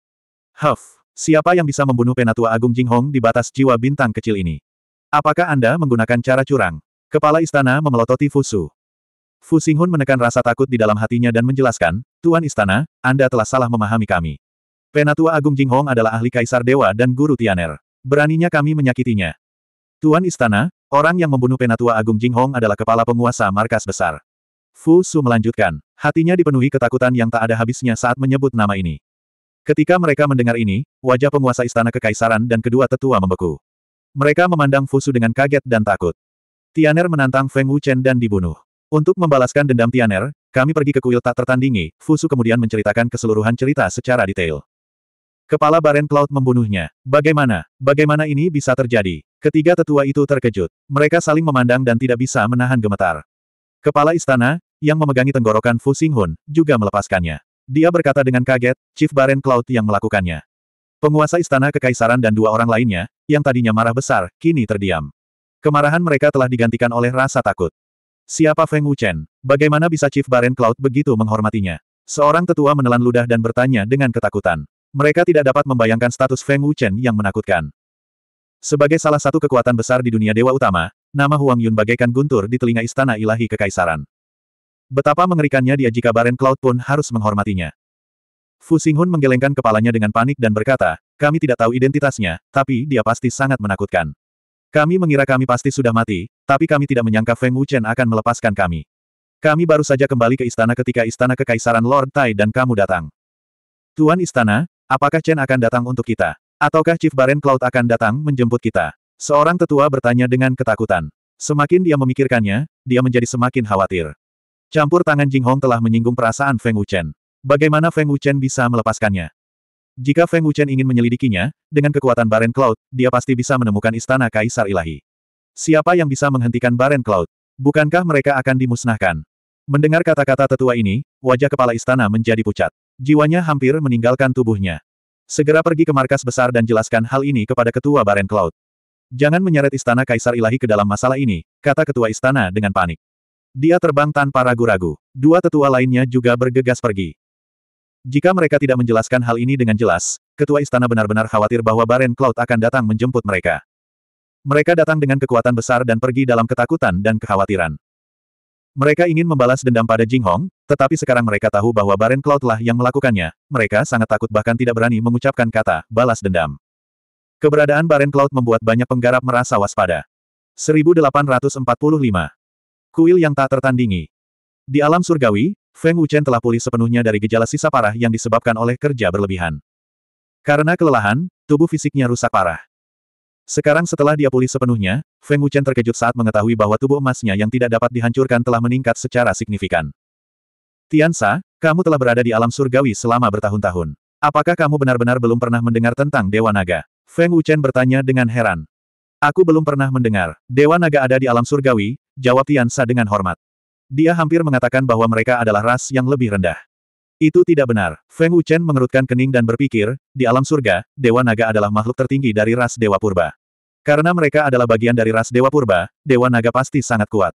Huff. Siapa yang bisa membunuh Penatua Agung Jinghong di batas jiwa bintang kecil ini? Apakah Anda menggunakan cara curang? Kepala istana memelototi Fusu. Fu Xinghun menekan rasa takut di dalam hatinya dan menjelaskan, Tuan Istana, Anda telah salah memahami kami. Penatua Agung Jinghong adalah ahli kaisar dewa dan guru Tianer. Beraninya kami menyakitinya. Tuan Istana, orang yang membunuh Penatua Agung Jinghong adalah kepala penguasa markas besar. Fu Su melanjutkan, hatinya dipenuhi ketakutan yang tak ada habisnya saat menyebut nama ini. Ketika mereka mendengar ini, wajah penguasa istana kekaisaran dan kedua tetua membeku. Mereka memandang Fusu dengan kaget dan takut. Tianer menantang Feng Wuchen dan dibunuh. Untuk membalaskan dendam Tianer, kami pergi ke kuil tak tertandingi, Fusu kemudian menceritakan keseluruhan cerita secara detail. Kepala Baren Cloud membunuhnya. Bagaimana? Bagaimana ini bisa terjadi? Ketiga tetua itu terkejut. Mereka saling memandang dan tidak bisa menahan gemetar. Kepala istana, yang memegangi tenggorokan Fu Xinghun, juga melepaskannya. Dia berkata dengan kaget, Chief Baren Cloud yang melakukannya. Penguasa istana kekaisaran dan dua orang lainnya, yang tadinya marah besar, kini terdiam. Kemarahan mereka telah digantikan oleh rasa takut. Siapa Feng Wuchen? Bagaimana bisa Chief Baren Cloud begitu menghormatinya? Seorang tetua menelan ludah dan bertanya dengan ketakutan. Mereka tidak dapat membayangkan status Feng Wuchen yang menakutkan. Sebagai salah satu kekuatan besar di dunia dewa utama, nama Huang Yun bagaikan guntur di telinga istana ilahi kekaisaran. Betapa mengerikannya dia jika Baren Cloud pun harus menghormatinya. Fu Xinghun menggelengkan kepalanya dengan panik dan berkata, kami tidak tahu identitasnya, tapi dia pasti sangat menakutkan. Kami mengira kami pasti sudah mati, tapi kami tidak menyangka Feng Wuchen akan melepaskan kami. Kami baru saja kembali ke istana ketika istana kekaisaran Lord Tai dan kamu datang. Tuan istana, apakah Chen akan datang untuk kita? Ataukah Chief Baren Cloud akan datang menjemput kita? Seorang tetua bertanya dengan ketakutan. Semakin dia memikirkannya, dia menjadi semakin khawatir. Campur tangan Jing Hong telah menyinggung perasaan Feng Wuchen. Bagaimana Feng Wuchen bisa melepaskannya? Jika Feng Wuchen ingin menyelidikinya, dengan kekuatan Baren Cloud, dia pasti bisa menemukan istana Kaisar Ilahi. Siapa yang bisa menghentikan Baren Cloud? Bukankah mereka akan dimusnahkan? Mendengar kata-kata tetua ini, wajah kepala istana menjadi pucat. Jiwanya hampir meninggalkan tubuhnya. Segera pergi ke markas besar dan jelaskan hal ini kepada ketua Baren Cloud. Jangan menyeret istana Kaisar Ilahi ke dalam masalah ini, kata ketua istana dengan panik. Dia terbang tanpa ragu-ragu. Dua tetua lainnya juga bergegas pergi. Jika mereka tidak menjelaskan hal ini dengan jelas, ketua istana benar-benar khawatir bahwa Baren Cloud akan datang menjemput mereka. Mereka datang dengan kekuatan besar dan pergi dalam ketakutan dan kekhawatiran. Mereka ingin membalas dendam pada Jing Hong, tetapi sekarang mereka tahu bahwa Baren Cloud lah yang melakukannya. Mereka sangat takut bahkan tidak berani mengucapkan kata, balas dendam. Keberadaan Baren Cloud membuat banyak penggarap merasa waspada. 1845 Kuil yang tak tertandingi. Di alam surgawi, Feng Wuchen telah pulih sepenuhnya dari gejala sisa parah yang disebabkan oleh kerja berlebihan. Karena kelelahan, tubuh fisiknya rusak parah. Sekarang setelah dia pulih sepenuhnya, Feng Wuchen terkejut saat mengetahui bahwa tubuh emasnya yang tidak dapat dihancurkan telah meningkat secara signifikan. Tiansa, kamu telah berada di alam surgawi selama bertahun-tahun. Apakah kamu benar-benar belum pernah mendengar tentang Dewa Naga? Feng Wuchen bertanya dengan heran. Aku belum pernah mendengar. Dewa Naga ada di alam surgawi, jawab Tiansa dengan hormat. Dia hampir mengatakan bahwa mereka adalah ras yang lebih rendah. Itu tidak benar. Feng Wuchen mengerutkan kening dan berpikir, di alam surga, Dewa Naga adalah makhluk tertinggi dari ras Dewa Purba. Karena mereka adalah bagian dari ras Dewa Purba, Dewa Naga pasti sangat kuat.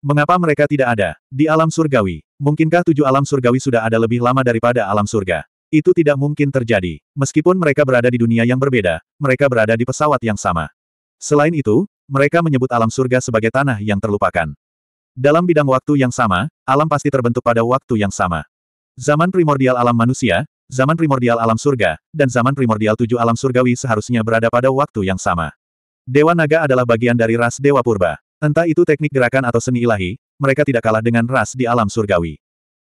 Mengapa mereka tidak ada? Di alam surgawi, mungkinkah tujuh alam surgawi sudah ada lebih lama daripada alam surga? Itu tidak mungkin terjadi. Meskipun mereka berada di dunia yang berbeda, mereka berada di pesawat yang sama. Selain itu, mereka menyebut alam surga sebagai tanah yang terlupakan. Dalam bidang waktu yang sama, alam pasti terbentuk pada waktu yang sama. Zaman primordial alam manusia, zaman primordial alam surga, dan zaman primordial tujuh alam surgawi seharusnya berada pada waktu yang sama. Dewa naga adalah bagian dari ras dewa purba. Entah itu teknik gerakan atau seni ilahi, mereka tidak kalah dengan ras di alam surgawi.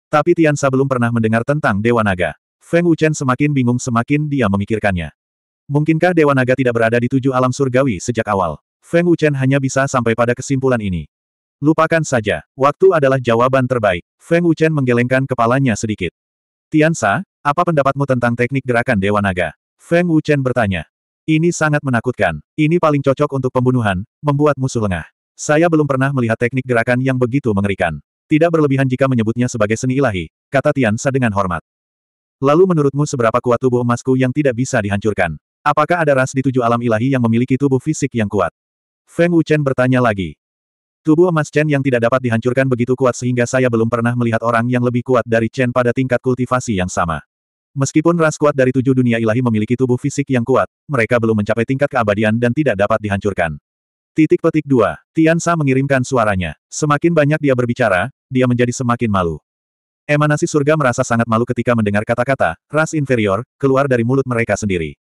Tapi Tiansa belum pernah mendengar tentang dewa naga. Feng Wuchen semakin bingung semakin dia memikirkannya. Mungkinkah dewa naga tidak berada di tujuh alam surgawi sejak awal? Feng Wuchen hanya bisa sampai pada kesimpulan ini. Lupakan saja, waktu adalah jawaban terbaik. Feng Wuchen menggelengkan kepalanya sedikit. Tiansa, apa pendapatmu tentang teknik gerakan Dewa Naga? Feng Wuchen bertanya. Ini sangat menakutkan. Ini paling cocok untuk pembunuhan, membuat musuh lengah. Saya belum pernah melihat teknik gerakan yang begitu mengerikan. Tidak berlebihan jika menyebutnya sebagai seni ilahi, kata Tiansa dengan hormat. Lalu menurutmu seberapa kuat tubuh emasku yang tidak bisa dihancurkan? Apakah ada ras di tujuh alam ilahi yang memiliki tubuh fisik yang kuat? Feng Wuchen bertanya lagi. Tubuh emas Chen yang tidak dapat dihancurkan begitu kuat sehingga saya belum pernah melihat orang yang lebih kuat dari Chen pada tingkat kultivasi yang sama. Meskipun ras kuat dari tujuh dunia ilahi memiliki tubuh fisik yang kuat, mereka belum mencapai tingkat keabadian dan tidak dapat dihancurkan. Titik petik dua, Tian Sa mengirimkan suaranya. Semakin banyak dia berbicara, dia menjadi semakin malu. Emanasi surga merasa sangat malu ketika mendengar kata-kata, ras inferior, keluar dari mulut mereka sendiri.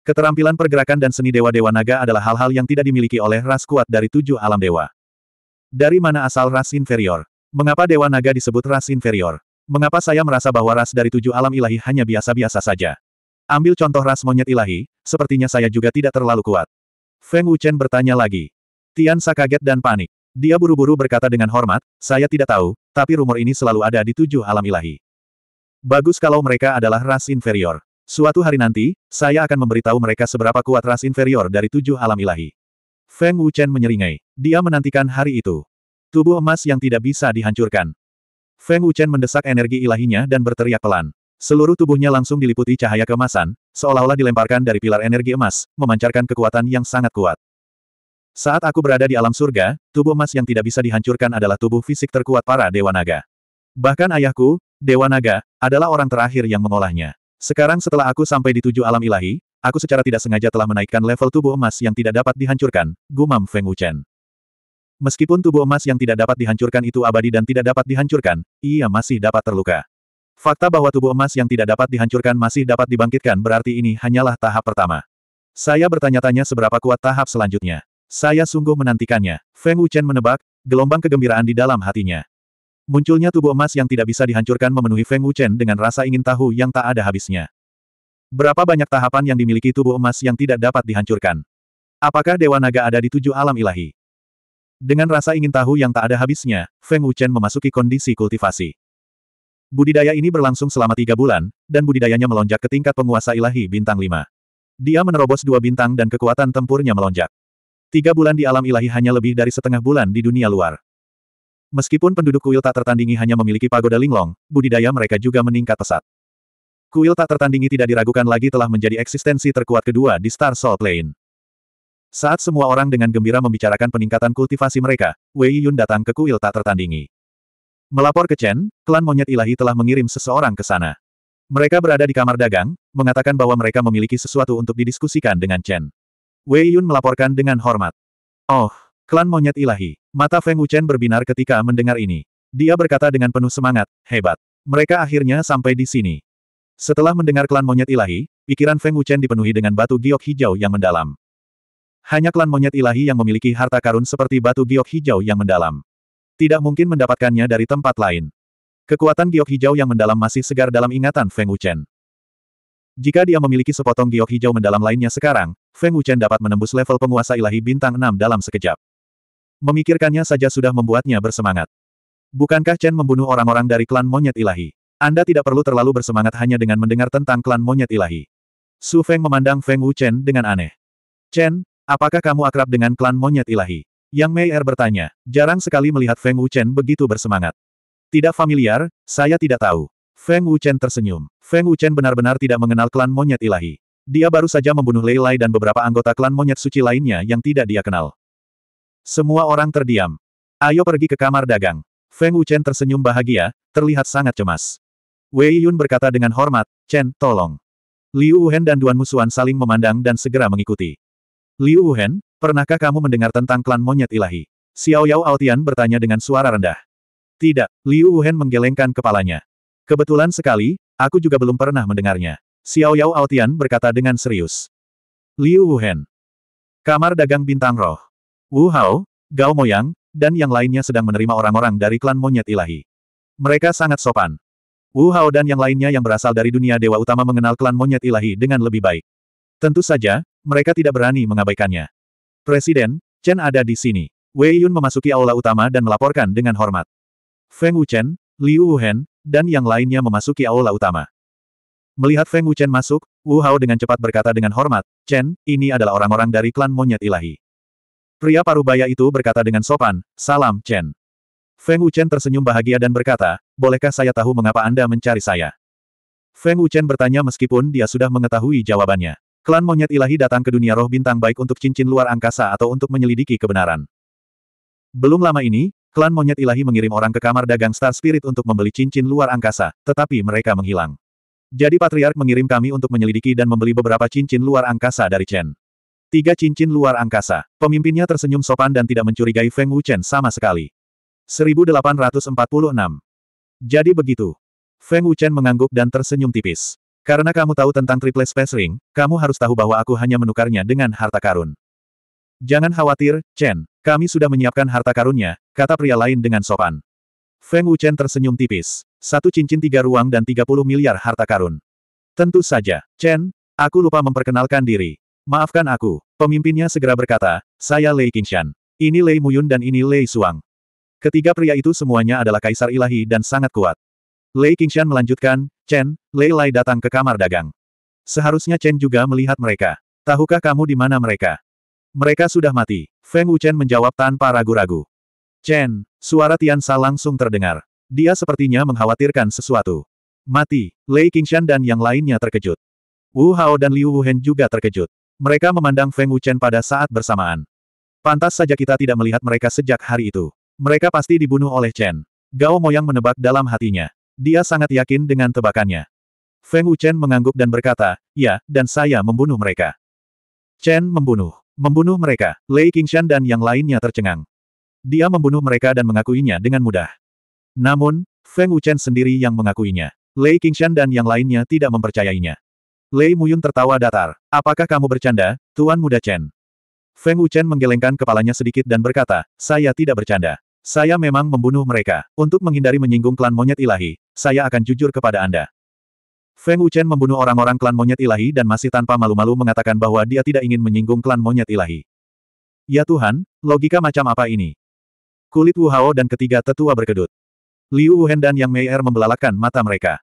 Keterampilan pergerakan dan seni dewa-dewa naga adalah hal-hal yang tidak dimiliki oleh ras kuat dari tujuh alam dewa. Dari mana asal ras inferior? Mengapa dewa naga disebut ras inferior? Mengapa saya merasa bahwa ras dari tujuh alam ilahi hanya biasa-biasa saja? Ambil contoh ras monyet ilahi, sepertinya saya juga tidak terlalu kuat. Feng Wuchen bertanya lagi. Tian Sa kaget dan panik. Dia buru-buru berkata dengan hormat, saya tidak tahu, tapi rumor ini selalu ada di tujuh alam ilahi. Bagus kalau mereka adalah ras inferior. Suatu hari nanti, saya akan memberitahu mereka seberapa kuat ras inferior dari tujuh alam ilahi. Feng Wuchen menyeringai. Dia menantikan hari itu. Tubuh emas yang tidak bisa dihancurkan. Feng Wuchen mendesak energi ilahinya dan berteriak pelan. Seluruh tubuhnya langsung diliputi cahaya kemasan, seolah-olah dilemparkan dari pilar energi emas, memancarkan kekuatan yang sangat kuat. Saat aku berada di alam surga, tubuh emas yang tidak bisa dihancurkan adalah tubuh fisik terkuat para Dewa Naga. Bahkan ayahku, Dewa Naga, adalah orang terakhir yang mengolahnya. Sekarang setelah aku sampai di tujuh alam ilahi, aku secara tidak sengaja telah menaikkan level tubuh emas yang tidak dapat dihancurkan, gumam Feng Wuchen. Meskipun tubuh emas yang tidak dapat dihancurkan itu abadi dan tidak dapat dihancurkan, ia masih dapat terluka. Fakta bahwa tubuh emas yang tidak dapat dihancurkan masih dapat dibangkitkan berarti ini hanyalah tahap pertama. Saya bertanya-tanya seberapa kuat tahap selanjutnya. Saya sungguh menantikannya. Feng Wuchen menebak, gelombang kegembiraan di dalam hatinya. Munculnya tubuh emas yang tidak bisa dihancurkan memenuhi Feng Wuchen dengan rasa ingin tahu yang tak ada habisnya. Berapa banyak tahapan yang dimiliki tubuh emas yang tidak dapat dihancurkan? Apakah Dewa Naga ada di tujuh alam ilahi? Dengan rasa ingin tahu yang tak ada habisnya, Feng Wuchen memasuki kondisi kultivasi. Budidaya ini berlangsung selama tiga bulan, dan budidayanya melonjak ke tingkat penguasa ilahi bintang lima. Dia menerobos dua bintang dan kekuatan tempurnya melonjak. Tiga bulan di alam ilahi hanya lebih dari setengah bulan di dunia luar. Meskipun penduduk kuil tak tertandingi hanya memiliki pagoda linglong, budidaya mereka juga meningkat pesat. Kuil tak tertandingi tidak diragukan lagi telah menjadi eksistensi terkuat kedua di Star Soul Plain. Saat semua orang dengan gembira membicarakan peningkatan kultivasi mereka, Wei Yun datang ke kuil tak tertandingi. Melapor ke Chen, klan monyet ilahi telah mengirim seseorang ke sana. Mereka berada di kamar dagang, mengatakan bahwa mereka memiliki sesuatu untuk didiskusikan dengan Chen. Wei Yun melaporkan dengan hormat. Oh, klan monyet ilahi. Mata Feng Wuchen berbinar ketika mendengar ini. Dia berkata dengan penuh semangat, hebat. Mereka akhirnya sampai di sini. Setelah mendengar klan monyet ilahi, pikiran Feng Wuchen dipenuhi dengan batu giok hijau yang mendalam. Hanya klan monyet ilahi yang memiliki harta karun seperti batu giok hijau yang mendalam. Tidak mungkin mendapatkannya dari tempat lain. Kekuatan giok hijau yang mendalam masih segar dalam ingatan Feng Wuchen. Jika dia memiliki sepotong giok hijau mendalam lainnya sekarang, Feng Wuchen dapat menembus level penguasa ilahi bintang 6 dalam sekejap. Memikirkannya saja sudah membuatnya bersemangat. Bukankah Chen membunuh orang-orang dari klan monyet ilahi? Anda tidak perlu terlalu bersemangat hanya dengan mendengar tentang klan monyet ilahi. Su Feng memandang Feng Wu Chen dengan aneh. Chen, apakah kamu akrab dengan klan monyet ilahi? Yang Mei Er bertanya, jarang sekali melihat Feng Wu Chen begitu bersemangat. Tidak familiar, saya tidak tahu. Feng Wu Chen tersenyum. Feng Wu Chen benar-benar tidak mengenal klan monyet ilahi. Dia baru saja membunuh Lei Lai dan beberapa anggota klan monyet suci lainnya yang tidak dia kenal. Semua orang terdiam. Ayo pergi ke kamar dagang. Feng Wuchen tersenyum bahagia, terlihat sangat cemas. Wei Yun berkata dengan hormat, Chen, tolong. Liu Wuhan dan Duan Musuan saling memandang dan segera mengikuti. Liu Wuhan, pernahkah kamu mendengar tentang klan monyet ilahi? Xiao Yao Aotian bertanya dengan suara rendah. Tidak, Liu Wuhan menggelengkan kepalanya. Kebetulan sekali, aku juga belum pernah mendengarnya. Xiao Yao Aotian berkata dengan serius. Liu Wuhan. Kamar dagang bintang roh. Wu Hao, Gao Moyang, dan yang lainnya sedang menerima orang-orang dari klan monyet ilahi. Mereka sangat sopan. Wu Hao dan yang lainnya yang berasal dari dunia dewa utama mengenal klan monyet ilahi dengan lebih baik. Tentu saja, mereka tidak berani mengabaikannya. Presiden, Chen ada di sini. Wei Yun memasuki aula utama dan melaporkan dengan hormat. Feng Chen, Liu Hen, dan yang lainnya memasuki aula utama. Melihat Feng Chen masuk, Wu Hao dengan cepat berkata dengan hormat, Chen, ini adalah orang-orang dari klan monyet ilahi. Pria parubaya itu berkata dengan sopan, Salam, Chen. Feng Wuchen tersenyum bahagia dan berkata, Bolehkah saya tahu mengapa Anda mencari saya? Feng Wuchen bertanya meskipun dia sudah mengetahui jawabannya. Klan monyet ilahi datang ke dunia roh bintang baik untuk cincin luar angkasa atau untuk menyelidiki kebenaran. Belum lama ini, klan monyet ilahi mengirim orang ke kamar dagang Star Spirit untuk membeli cincin luar angkasa, tetapi mereka menghilang. Jadi Patriark mengirim kami untuk menyelidiki dan membeli beberapa cincin luar angkasa dari Chen. Tiga cincin luar angkasa. Pemimpinnya tersenyum sopan dan tidak mencurigai Feng Wuchen sama sekali. 1846. Jadi begitu. Feng Wuchen mengangguk dan tersenyum tipis. Karena kamu tahu tentang triple space ring, kamu harus tahu bahwa aku hanya menukarnya dengan harta karun. Jangan khawatir, Chen. Kami sudah menyiapkan harta karunnya, kata pria lain dengan sopan. Feng Wuchen tersenyum tipis. Satu cincin tiga ruang dan 30 miliar harta karun. Tentu saja, Chen, aku lupa memperkenalkan diri. Maafkan aku, pemimpinnya segera berkata, saya Lei Qingshan. Ini Lei Muyun dan ini Lei Suang. Ketiga pria itu semuanya adalah kaisar ilahi dan sangat kuat. Lei Qingshan melanjutkan, Chen, Lei Lai datang ke kamar dagang. Seharusnya Chen juga melihat mereka. Tahukah kamu di mana mereka? Mereka sudah mati. Feng Wuchen menjawab tanpa ragu-ragu. Chen, suara Tian Sa langsung terdengar. Dia sepertinya mengkhawatirkan sesuatu. Mati, Lei Qingshan dan yang lainnya terkejut. Wu Hao dan Liu Wuhen juga terkejut. Mereka memandang Feng Wuchen pada saat bersamaan. Pantas saja kita tidak melihat mereka sejak hari itu. Mereka pasti dibunuh oleh Chen. Gao Moyang menebak dalam hatinya. Dia sangat yakin dengan tebakannya. Feng Wuchen mengangguk dan berkata, ya, dan saya membunuh mereka. Chen membunuh. Membunuh mereka, Lei Qingshan dan yang lainnya tercengang. Dia membunuh mereka dan mengakuinya dengan mudah. Namun, Feng Wuchen sendiri yang mengakuinya. Lei Qingshan dan yang lainnya tidak mempercayainya. Lei Muyun tertawa datar. Apakah kamu bercanda, Tuan Muda Chen? Feng Wuchen menggelengkan kepalanya sedikit dan berkata, saya tidak bercanda. Saya memang membunuh mereka. Untuk menghindari menyinggung klan monyet ilahi, saya akan jujur kepada Anda. Feng Wuchen membunuh orang-orang klan monyet ilahi dan masih tanpa malu-malu mengatakan bahwa dia tidak ingin menyinggung klan monyet ilahi. Ya Tuhan, logika macam apa ini? Kulit Wu Hao dan ketiga tetua berkedut. Liu Wuhen dan Yang Mei Er membelalakan mata mereka.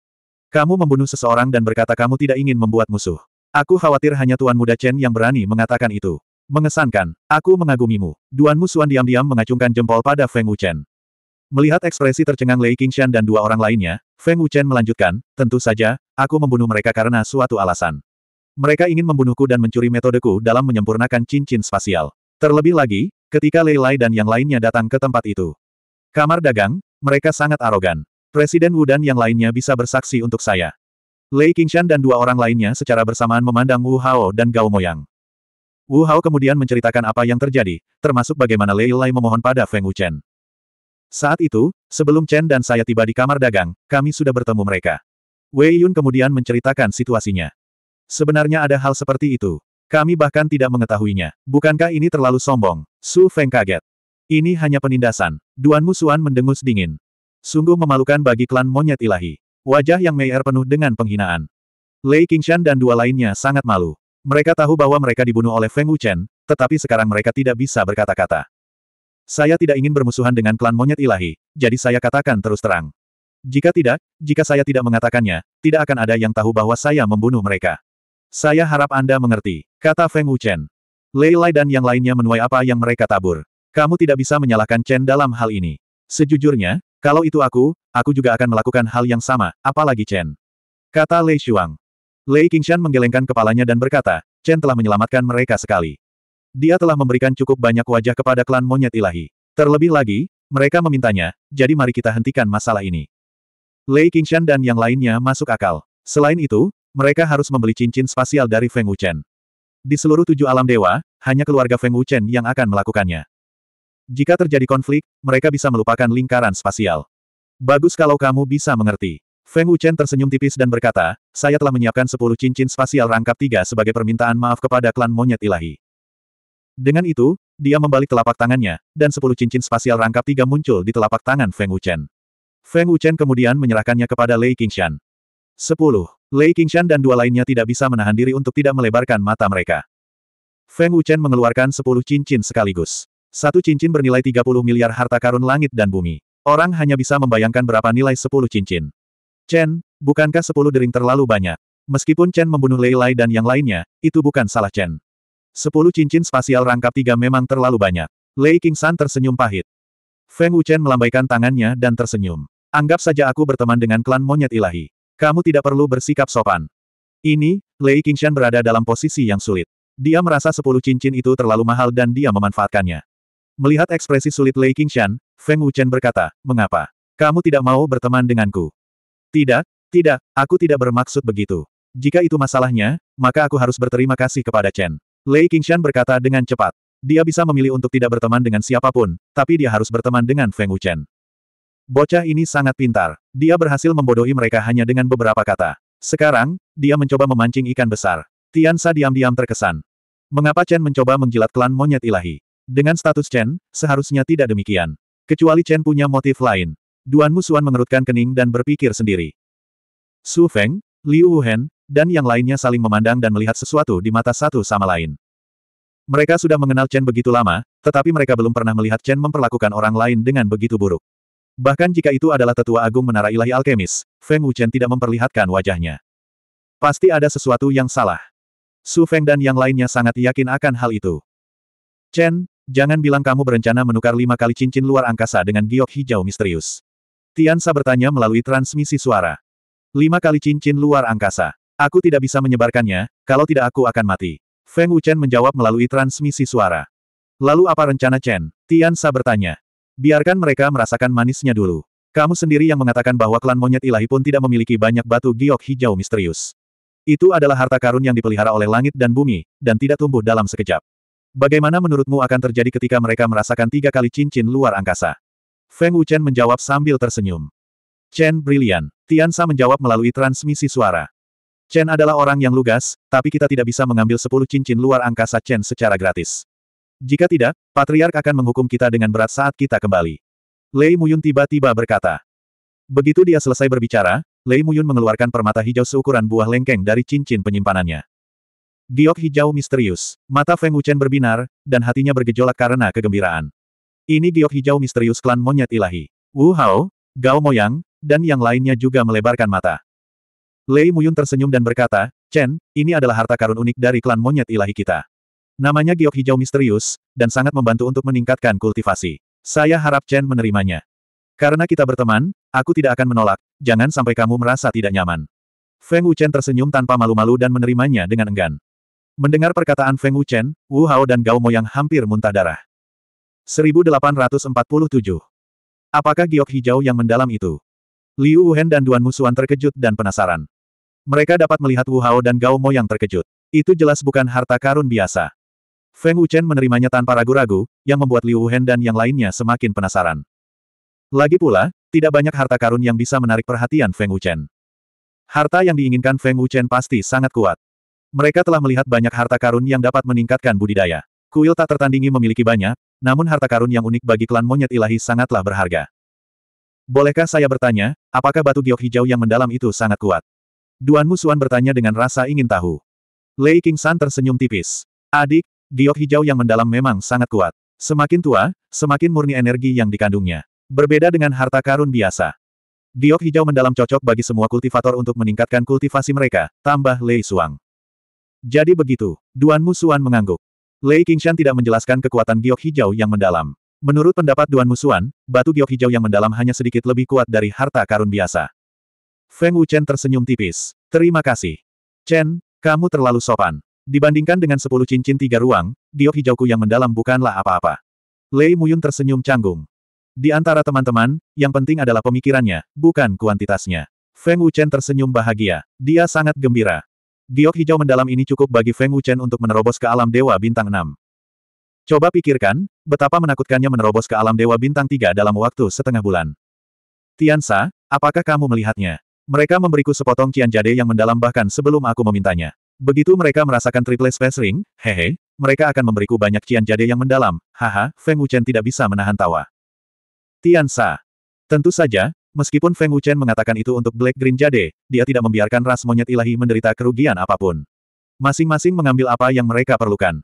Kamu membunuh seseorang dan berkata kamu tidak ingin membuat musuh. Aku khawatir hanya Tuan Muda Chen yang berani mengatakan itu. Mengesankan, aku mengagumimu. Duan Musuan diam-diam mengacungkan jempol pada Feng Wuchen. Melihat ekspresi tercengang Lei Qingshan dan dua orang lainnya, Feng Wuchen melanjutkan, tentu saja, aku membunuh mereka karena suatu alasan. Mereka ingin membunuhku dan mencuri metodeku dalam menyempurnakan cincin spasial. Terlebih lagi, ketika Lei Lai dan yang lainnya datang ke tempat itu. Kamar dagang, mereka sangat arogan. Presiden Wu dan yang lainnya bisa bersaksi untuk saya. Lei Qingshan dan dua orang lainnya secara bersamaan memandang Wu Hao dan Gao Moyang. Wu Hao kemudian menceritakan apa yang terjadi, termasuk bagaimana Lei Lai memohon pada Feng Wu Chen. Saat itu, sebelum Chen dan saya tiba di kamar dagang, kami sudah bertemu mereka. Wei Yun kemudian menceritakan situasinya. Sebenarnya ada hal seperti itu. Kami bahkan tidak mengetahuinya. Bukankah ini terlalu sombong? Su Feng kaget. Ini hanya penindasan. Duan Musuan mendengus dingin. Sungguh memalukan bagi klan monyet ilahi. Wajah yang Meier penuh dengan penghinaan. Lei Qingshan dan dua lainnya sangat malu. Mereka tahu bahwa mereka dibunuh oleh Feng Wuchen, tetapi sekarang mereka tidak bisa berkata-kata. Saya tidak ingin bermusuhan dengan klan monyet ilahi, jadi saya katakan terus terang. Jika tidak, jika saya tidak mengatakannya, tidak akan ada yang tahu bahwa saya membunuh mereka. Saya harap Anda mengerti, kata Feng Wuchen. Lei Lai dan yang lainnya menuai apa yang mereka tabur. Kamu tidak bisa menyalahkan Chen dalam hal ini. Sejujurnya, kalau itu aku, aku juga akan melakukan hal yang sama, apalagi Chen. Kata Lei Shuang. Lei Qingshan menggelengkan kepalanya dan berkata, Chen telah menyelamatkan mereka sekali. Dia telah memberikan cukup banyak wajah kepada klan monyet ilahi. Terlebih lagi, mereka memintanya, jadi mari kita hentikan masalah ini. Lei Qingshan dan yang lainnya masuk akal. Selain itu, mereka harus membeli cincin spasial dari Feng Wuchen. Di seluruh tujuh alam dewa, hanya keluarga Feng Wuchen yang akan melakukannya. Jika terjadi konflik, mereka bisa melupakan lingkaran spasial. Bagus kalau kamu bisa mengerti. Feng Wuchen tersenyum tipis dan berkata, saya telah menyiapkan 10 cincin spasial rangkap tiga sebagai permintaan maaf kepada klan monyet ilahi. Dengan itu, dia membalik telapak tangannya, dan 10 cincin spasial rangkap tiga muncul di telapak tangan Feng Wuchen. Feng Wuchen kemudian menyerahkannya kepada Lei Qingshan. 10. Lei Qingshan dan dua lainnya tidak bisa menahan diri untuk tidak melebarkan mata mereka. Feng Wuchen mengeluarkan 10 cincin sekaligus. Satu cincin bernilai 30 miliar harta karun langit dan bumi. Orang hanya bisa membayangkan berapa nilai 10 cincin. Chen, bukankah 10 dering terlalu banyak? Meskipun Chen membunuh Lei Lai dan yang lainnya, itu bukan salah Chen. 10 cincin spasial rangkap 3 memang terlalu banyak. Lei King San tersenyum pahit. Feng Chen melambaikan tangannya dan tersenyum. Anggap saja aku berteman dengan klan monyet ilahi. Kamu tidak perlu bersikap sopan. Ini, Lei King Qingshan berada dalam posisi yang sulit. Dia merasa 10 cincin itu terlalu mahal dan dia memanfaatkannya. Melihat ekspresi sulit Lei Qingshan, Feng Wuchen berkata, mengapa? Kamu tidak mau berteman denganku? Tidak, tidak, aku tidak bermaksud begitu. Jika itu masalahnya, maka aku harus berterima kasih kepada Chen. Lei Qingshan berkata dengan cepat. Dia bisa memilih untuk tidak berteman dengan siapapun, tapi dia harus berteman dengan Feng Wuchen. Bocah ini sangat pintar. Dia berhasil membodohi mereka hanya dengan beberapa kata. Sekarang, dia mencoba memancing ikan besar. Tian Sa diam-diam terkesan. Mengapa Chen mencoba menjilat klan monyet ilahi? Dengan status Chen, seharusnya tidak demikian. Kecuali Chen punya motif lain. Duan Musuan mengerutkan kening dan berpikir sendiri. Su Feng, Liu Wuhan, dan yang lainnya saling memandang dan melihat sesuatu di mata satu sama lain. Mereka sudah mengenal Chen begitu lama, tetapi mereka belum pernah melihat Chen memperlakukan orang lain dengan begitu buruk. Bahkan jika itu adalah tetua agung menara ilahi alkemis, Feng Wuchen tidak memperlihatkan wajahnya. Pasti ada sesuatu yang salah. Su Feng dan yang lainnya sangat yakin akan hal itu. Chen, Jangan bilang kamu berencana menukar lima kali cincin luar angkasa dengan giok hijau misterius. Tian Tiansa bertanya melalui transmisi suara. Lima kali cincin luar angkasa. Aku tidak bisa menyebarkannya, kalau tidak aku akan mati. Feng Wuchen menjawab melalui transmisi suara. Lalu apa rencana Chen? Tian Tiansa bertanya. Biarkan mereka merasakan manisnya dulu. Kamu sendiri yang mengatakan bahwa klan monyet ilahi pun tidak memiliki banyak batu giok hijau misterius. Itu adalah harta karun yang dipelihara oleh langit dan bumi, dan tidak tumbuh dalam sekejap. Bagaimana menurutmu akan terjadi ketika mereka merasakan tiga kali cincin luar angkasa? Feng Wuchen menjawab sambil tersenyum. Chen brilian. Sa menjawab melalui transmisi suara. Chen adalah orang yang lugas, tapi kita tidak bisa mengambil sepuluh cincin luar angkasa Chen secara gratis. Jika tidak, Patriark akan menghukum kita dengan berat saat kita kembali. Lei Muyun tiba-tiba berkata. Begitu dia selesai berbicara, Lei Muyun mengeluarkan permata hijau seukuran buah lengkeng dari cincin penyimpanannya. Giok hijau misterius. Mata Feng Wuchen berbinar, dan hatinya bergejolak karena kegembiraan. Ini giok hijau misterius klan monyet ilahi. Wu Hao, Gao Moyang, dan yang lainnya juga melebarkan mata. Lei Muyun tersenyum dan berkata, Chen, ini adalah harta karun unik dari klan monyet ilahi kita. Namanya giok hijau misterius, dan sangat membantu untuk meningkatkan kultivasi. Saya harap Chen menerimanya. Karena kita berteman, aku tidak akan menolak, jangan sampai kamu merasa tidak nyaman. Feng Wuchen tersenyum tanpa malu-malu dan menerimanya dengan enggan. Mendengar perkataan Feng Wuchen, Wu Hao dan Gao Mo yang hampir muntah darah. 1847. Apakah giok hijau yang mendalam itu? Liu Wuhen dan Duan Musuan terkejut dan penasaran. Mereka dapat melihat Wu Hao dan Gao Mo yang terkejut. Itu jelas bukan harta karun biasa. Feng Wuchen menerimanya tanpa ragu-ragu, yang membuat Liu Wuhen dan yang lainnya semakin penasaran. Lagi pula, tidak banyak harta karun yang bisa menarik perhatian Feng Wuchen. Harta yang diinginkan Feng Wuchen pasti sangat kuat. Mereka telah melihat banyak harta karun yang dapat meningkatkan budidaya. Kuil tak tertandingi memiliki banyak, namun harta karun yang unik bagi klan monyet ilahi sangatlah berharga. Bolehkah saya bertanya, apakah batu giok hijau yang mendalam itu sangat kuat? Duan Musuan bertanya dengan rasa ingin tahu. Lei King San tersenyum tipis. Adik, giok hijau yang mendalam memang sangat kuat. Semakin tua, semakin murni energi yang dikandungnya. Berbeda dengan harta karun biasa. Giok hijau mendalam cocok bagi semua kultivator untuk meningkatkan kultivasi mereka, tambah Lei Suang. Jadi begitu, Duan Musuan mengangguk. Lei Qingshan tidak menjelaskan kekuatan giok hijau yang mendalam. Menurut pendapat Duan Musuan, batu giok hijau yang mendalam hanya sedikit lebih kuat dari harta karun biasa. Feng Wuchen tersenyum tipis. Terima kasih. Chen, kamu terlalu sopan. Dibandingkan dengan sepuluh cincin tiga ruang, giok hijauku yang mendalam bukanlah apa-apa. Lei Muyun tersenyum canggung. Di antara teman-teman, yang penting adalah pemikirannya, bukan kuantitasnya. Feng Wuchen tersenyum bahagia. Dia sangat gembira. Giok hijau mendalam ini cukup bagi Feng Wuchen untuk menerobos ke alam Dewa Bintang 6. Coba pikirkan, betapa menakutkannya menerobos ke alam Dewa Bintang 3 dalam waktu setengah bulan. Tian Sa, apakah kamu melihatnya? Mereka memberiku sepotong Cian jade yang mendalam bahkan sebelum aku memintanya. Begitu mereka merasakan triple space ring, hehe, mereka akan memberiku banyak Cian jade yang mendalam, haha, Feng Wuchen tidak bisa menahan tawa. Tian Sa, Tentu saja, Meskipun Feng Wuchen mengatakan itu untuk Black Green Jade, dia tidak membiarkan ras monyet ilahi menderita kerugian apapun. Masing-masing mengambil apa yang mereka perlukan.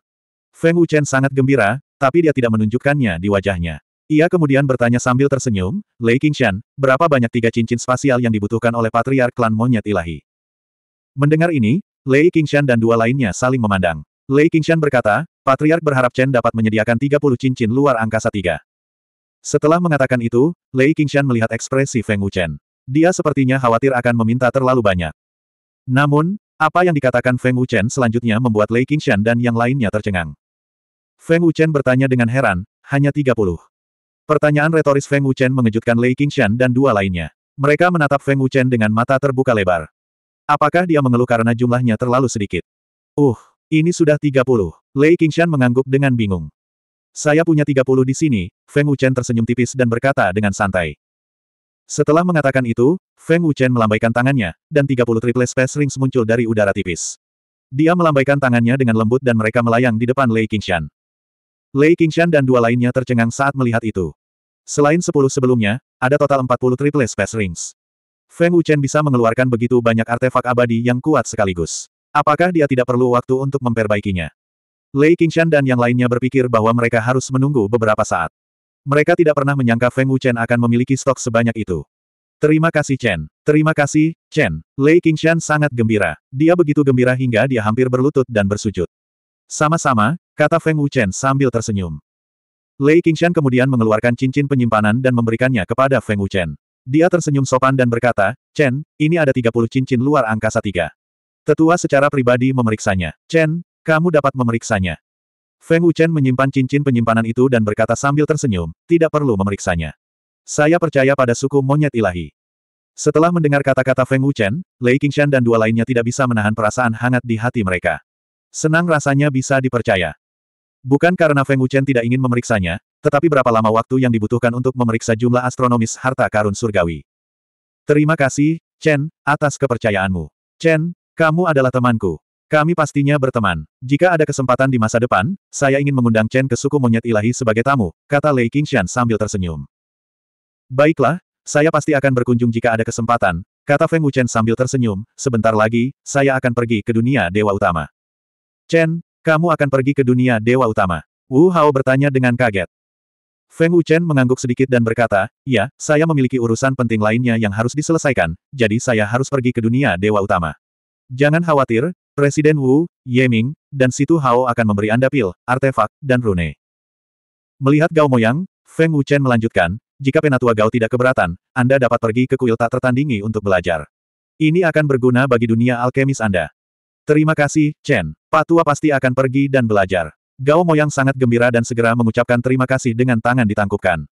Feng Wuchen sangat gembira, tapi dia tidak menunjukkannya di wajahnya. Ia kemudian bertanya sambil tersenyum, Lei Qingshan, berapa banyak tiga cincin spasial yang dibutuhkan oleh patriark klan monyet ilahi? Mendengar ini, Lei Qingshan dan dua lainnya saling memandang. Lei Qingshan berkata, patriark berharap Chen dapat menyediakan 30 cincin luar angkasa tiga. Setelah mengatakan itu, Lei Qingshan melihat ekspresi Feng Wuchen. Dia sepertinya khawatir akan meminta terlalu banyak. Namun, apa yang dikatakan Feng Wuchen selanjutnya membuat Lei Qingshan dan yang lainnya tercengang. Feng Wuchen bertanya dengan heran, hanya 30. Pertanyaan retoris Feng Wuchen mengejutkan Lei Qingshan dan dua lainnya. Mereka menatap Feng Wuchen dengan mata terbuka lebar. Apakah dia mengeluh karena jumlahnya terlalu sedikit? Uh, ini sudah 30. Lei Qingshan mengangguk dengan bingung. Saya punya 30 di sini, Feng Wuchen tersenyum tipis dan berkata dengan santai. Setelah mengatakan itu, Feng Wuchen melambaikan tangannya, dan 30 triple space rings muncul dari udara tipis. Dia melambaikan tangannya dengan lembut dan mereka melayang di depan Lei Qingshan. Lei Qingshan dan dua lainnya tercengang saat melihat itu. Selain 10 sebelumnya, ada total 40 triple space rings. Feng Wuchen bisa mengeluarkan begitu banyak artefak abadi yang kuat sekaligus. Apakah dia tidak perlu waktu untuk memperbaikinya? Lei Qingshan dan yang lainnya berpikir bahwa mereka harus menunggu beberapa saat. Mereka tidak pernah menyangka Feng Wuchen akan memiliki stok sebanyak itu. Terima kasih Chen. Terima kasih, Chen. Lei Qingshan sangat gembira. Dia begitu gembira hingga dia hampir berlutut dan bersujud. Sama-sama, kata Feng Wuchen sambil tersenyum. Lei Qingshan kemudian mengeluarkan cincin penyimpanan dan memberikannya kepada Feng Wuchen. Dia tersenyum sopan dan berkata, Chen, ini ada 30 cincin luar angkasa tiga. Tetua secara pribadi memeriksanya. Chen, kamu dapat memeriksanya. Feng Wuchen menyimpan cincin penyimpanan itu dan berkata sambil tersenyum, tidak perlu memeriksanya. Saya percaya pada suku monyet ilahi. Setelah mendengar kata-kata Feng Wuchen, Lei Qingshan dan dua lainnya tidak bisa menahan perasaan hangat di hati mereka. Senang rasanya bisa dipercaya. Bukan karena Feng Wuchen tidak ingin memeriksanya, tetapi berapa lama waktu yang dibutuhkan untuk memeriksa jumlah astronomis harta karun surgawi. Terima kasih, Chen, atas kepercayaanmu. Chen, kamu adalah temanku. Kami pastinya berteman. Jika ada kesempatan di masa depan, saya ingin mengundang Chen ke suku monyet ilahi sebagai tamu, kata Lei Qingshan sambil tersenyum. Baiklah, saya pasti akan berkunjung jika ada kesempatan, kata Feng Wuchen sambil tersenyum, sebentar lagi, saya akan pergi ke dunia Dewa Utama. Chen, kamu akan pergi ke dunia Dewa Utama. Wu Hao bertanya dengan kaget. Feng Wuchen mengangguk sedikit dan berkata, ya, saya memiliki urusan penting lainnya yang harus diselesaikan, jadi saya harus pergi ke dunia Dewa Utama. Jangan khawatir, Presiden Wu, Ye Ming, dan Situ Hao akan memberi Anda pil, artefak, dan rune. Melihat Gao Moyang, Feng Wuchen melanjutkan, jika penatua Gao tidak keberatan, Anda dapat pergi ke kuil tak tertandingi untuk belajar. Ini akan berguna bagi dunia alkemis Anda. Terima kasih, Chen. Patua pasti akan pergi dan belajar. Gao Moyang sangat gembira dan segera mengucapkan terima kasih dengan tangan ditangkupkan.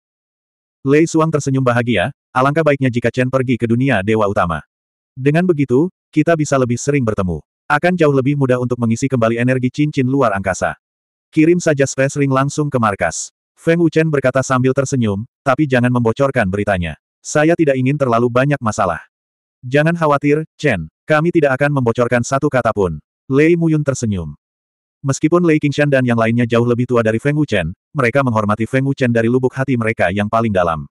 Lei Suang tersenyum bahagia, alangkah baiknya jika Chen pergi ke dunia dewa utama. Dengan begitu, kita bisa lebih sering bertemu. Akan jauh lebih mudah untuk mengisi kembali energi cincin luar angkasa. Kirim saja space ring langsung ke markas. Feng Wuchen berkata sambil tersenyum, tapi jangan membocorkan beritanya. Saya tidak ingin terlalu banyak masalah. Jangan khawatir, Chen. Kami tidak akan membocorkan satu kata pun. Lei Muyun tersenyum. Meskipun Lei Qingshan dan yang lainnya jauh lebih tua dari Feng Wuchen, mereka menghormati Feng Wuchen dari lubuk hati mereka yang paling dalam.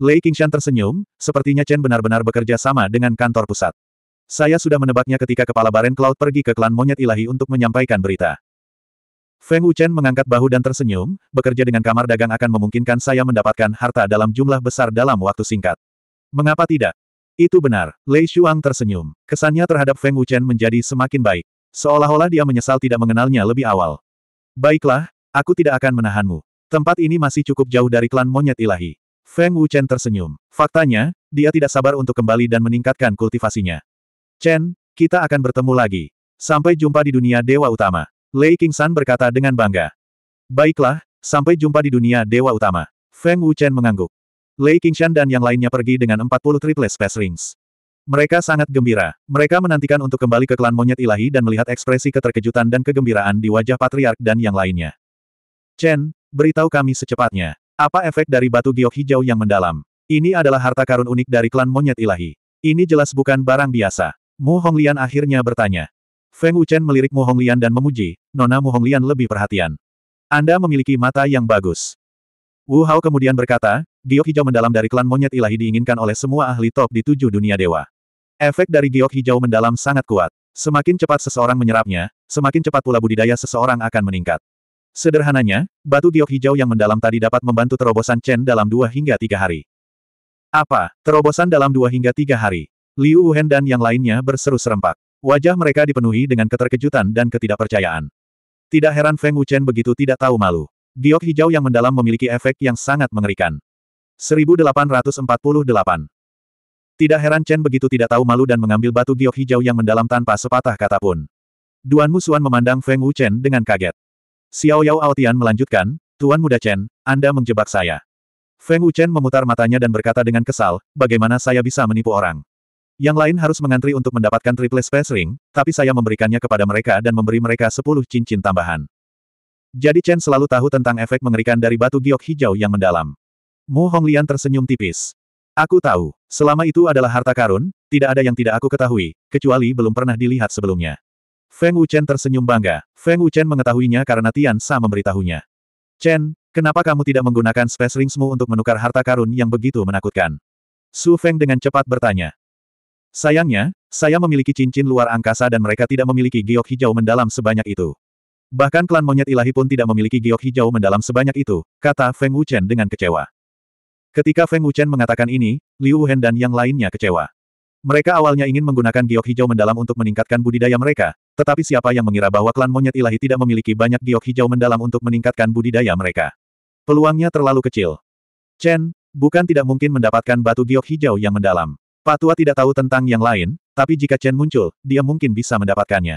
Lei Qingshan tersenyum, sepertinya Chen benar-benar bekerja sama dengan kantor pusat. Saya sudah menebaknya ketika kepala Baren Cloud pergi ke klan monyet ilahi untuk menyampaikan berita. Feng Wuchen mengangkat bahu dan tersenyum, bekerja dengan kamar dagang akan memungkinkan saya mendapatkan harta dalam jumlah besar dalam waktu singkat. Mengapa tidak? Itu benar, Lei Shuang tersenyum. Kesannya terhadap Feng Wuchen menjadi semakin baik. Seolah-olah dia menyesal tidak mengenalnya lebih awal. Baiklah, aku tidak akan menahanmu. Tempat ini masih cukup jauh dari klan monyet ilahi. Feng Wuchen tersenyum. Faktanya, dia tidak sabar untuk kembali dan meningkatkan kultivasinya. Chen, kita akan bertemu lagi. Sampai jumpa di dunia Dewa Utama. Lei Qingsan berkata dengan bangga. Baiklah, sampai jumpa di dunia Dewa Utama. Feng Wuchen mengangguk. Lei Qingshan dan yang lainnya pergi dengan 40 triple space rings. Mereka sangat gembira. Mereka menantikan untuk kembali ke klan monyet ilahi dan melihat ekspresi keterkejutan dan kegembiraan di wajah patriark dan yang lainnya. Chen, beritahu kami secepatnya. Apa efek dari batu giok hijau yang mendalam? Ini adalah harta karun unik dari klan monyet ilahi. Ini jelas bukan barang biasa. Mu Honglian akhirnya bertanya. Feng Wuchen melirik Mu Honglian dan memuji, Nona Mu Honglian lebih perhatian. Anda memiliki mata yang bagus. Wu Hao kemudian berkata, giok hijau mendalam dari klan monyet ilahi diinginkan oleh semua ahli top di tujuh dunia dewa. Efek dari giok hijau mendalam sangat kuat. Semakin cepat seseorang menyerapnya, semakin cepat pula budidaya seseorang akan meningkat. Sederhananya, batu giok hijau yang mendalam tadi dapat membantu terobosan Chen dalam dua hingga tiga hari. Apa? Terobosan dalam dua hingga tiga hari. Liu Wuhan dan yang lainnya berseru serempak. Wajah mereka dipenuhi dengan keterkejutan dan ketidakpercayaan. Tidak heran Feng Wuchen begitu tidak tahu malu. Giok hijau yang mendalam memiliki efek yang sangat mengerikan. 1848 Tidak heran Chen begitu tidak tahu malu dan mengambil batu giok hijau yang mendalam tanpa sepatah kata pun. Duan Musuan memandang Feng Wuchen dengan kaget. Xiao Yao Aotian melanjutkan, Tuan Muda Chen, Anda menjebak saya. Feng Wuchen memutar matanya dan berkata dengan kesal, bagaimana saya bisa menipu orang. Yang lain harus mengantri untuk mendapatkan triple space ring, tapi saya memberikannya kepada mereka dan memberi mereka sepuluh cincin tambahan. Jadi Chen selalu tahu tentang efek mengerikan dari batu giok hijau yang mendalam. Mu Honglian tersenyum tipis. Aku tahu, selama itu adalah harta karun, tidak ada yang tidak aku ketahui, kecuali belum pernah dilihat sebelumnya. Feng Wuchen tersenyum bangga. Feng Wuchen mengetahuinya karena Tian Sa memberitahunya. Chen, kenapa kamu tidak menggunakan space ringsmu untuk menukar harta karun yang begitu menakutkan? Su Feng dengan cepat bertanya. Sayangnya, saya memiliki cincin luar angkasa dan mereka tidak memiliki giok hijau mendalam sebanyak itu. Bahkan klan monyet ilahi pun tidak memiliki giok hijau mendalam sebanyak itu, kata Feng Wuchen dengan kecewa. Ketika Feng Wuchen mengatakan ini, Liu Hen dan yang lainnya kecewa. Mereka awalnya ingin menggunakan giok hijau mendalam untuk meningkatkan budidaya mereka, tetapi siapa yang mengira bahwa klan monyet ilahi tidak memiliki banyak giok hijau mendalam untuk meningkatkan budidaya mereka? Peluangnya terlalu kecil. Chen, bukan tidak mungkin mendapatkan batu giok hijau yang mendalam. Patua tidak tahu tentang yang lain, tapi jika Chen muncul, dia mungkin bisa mendapatkannya.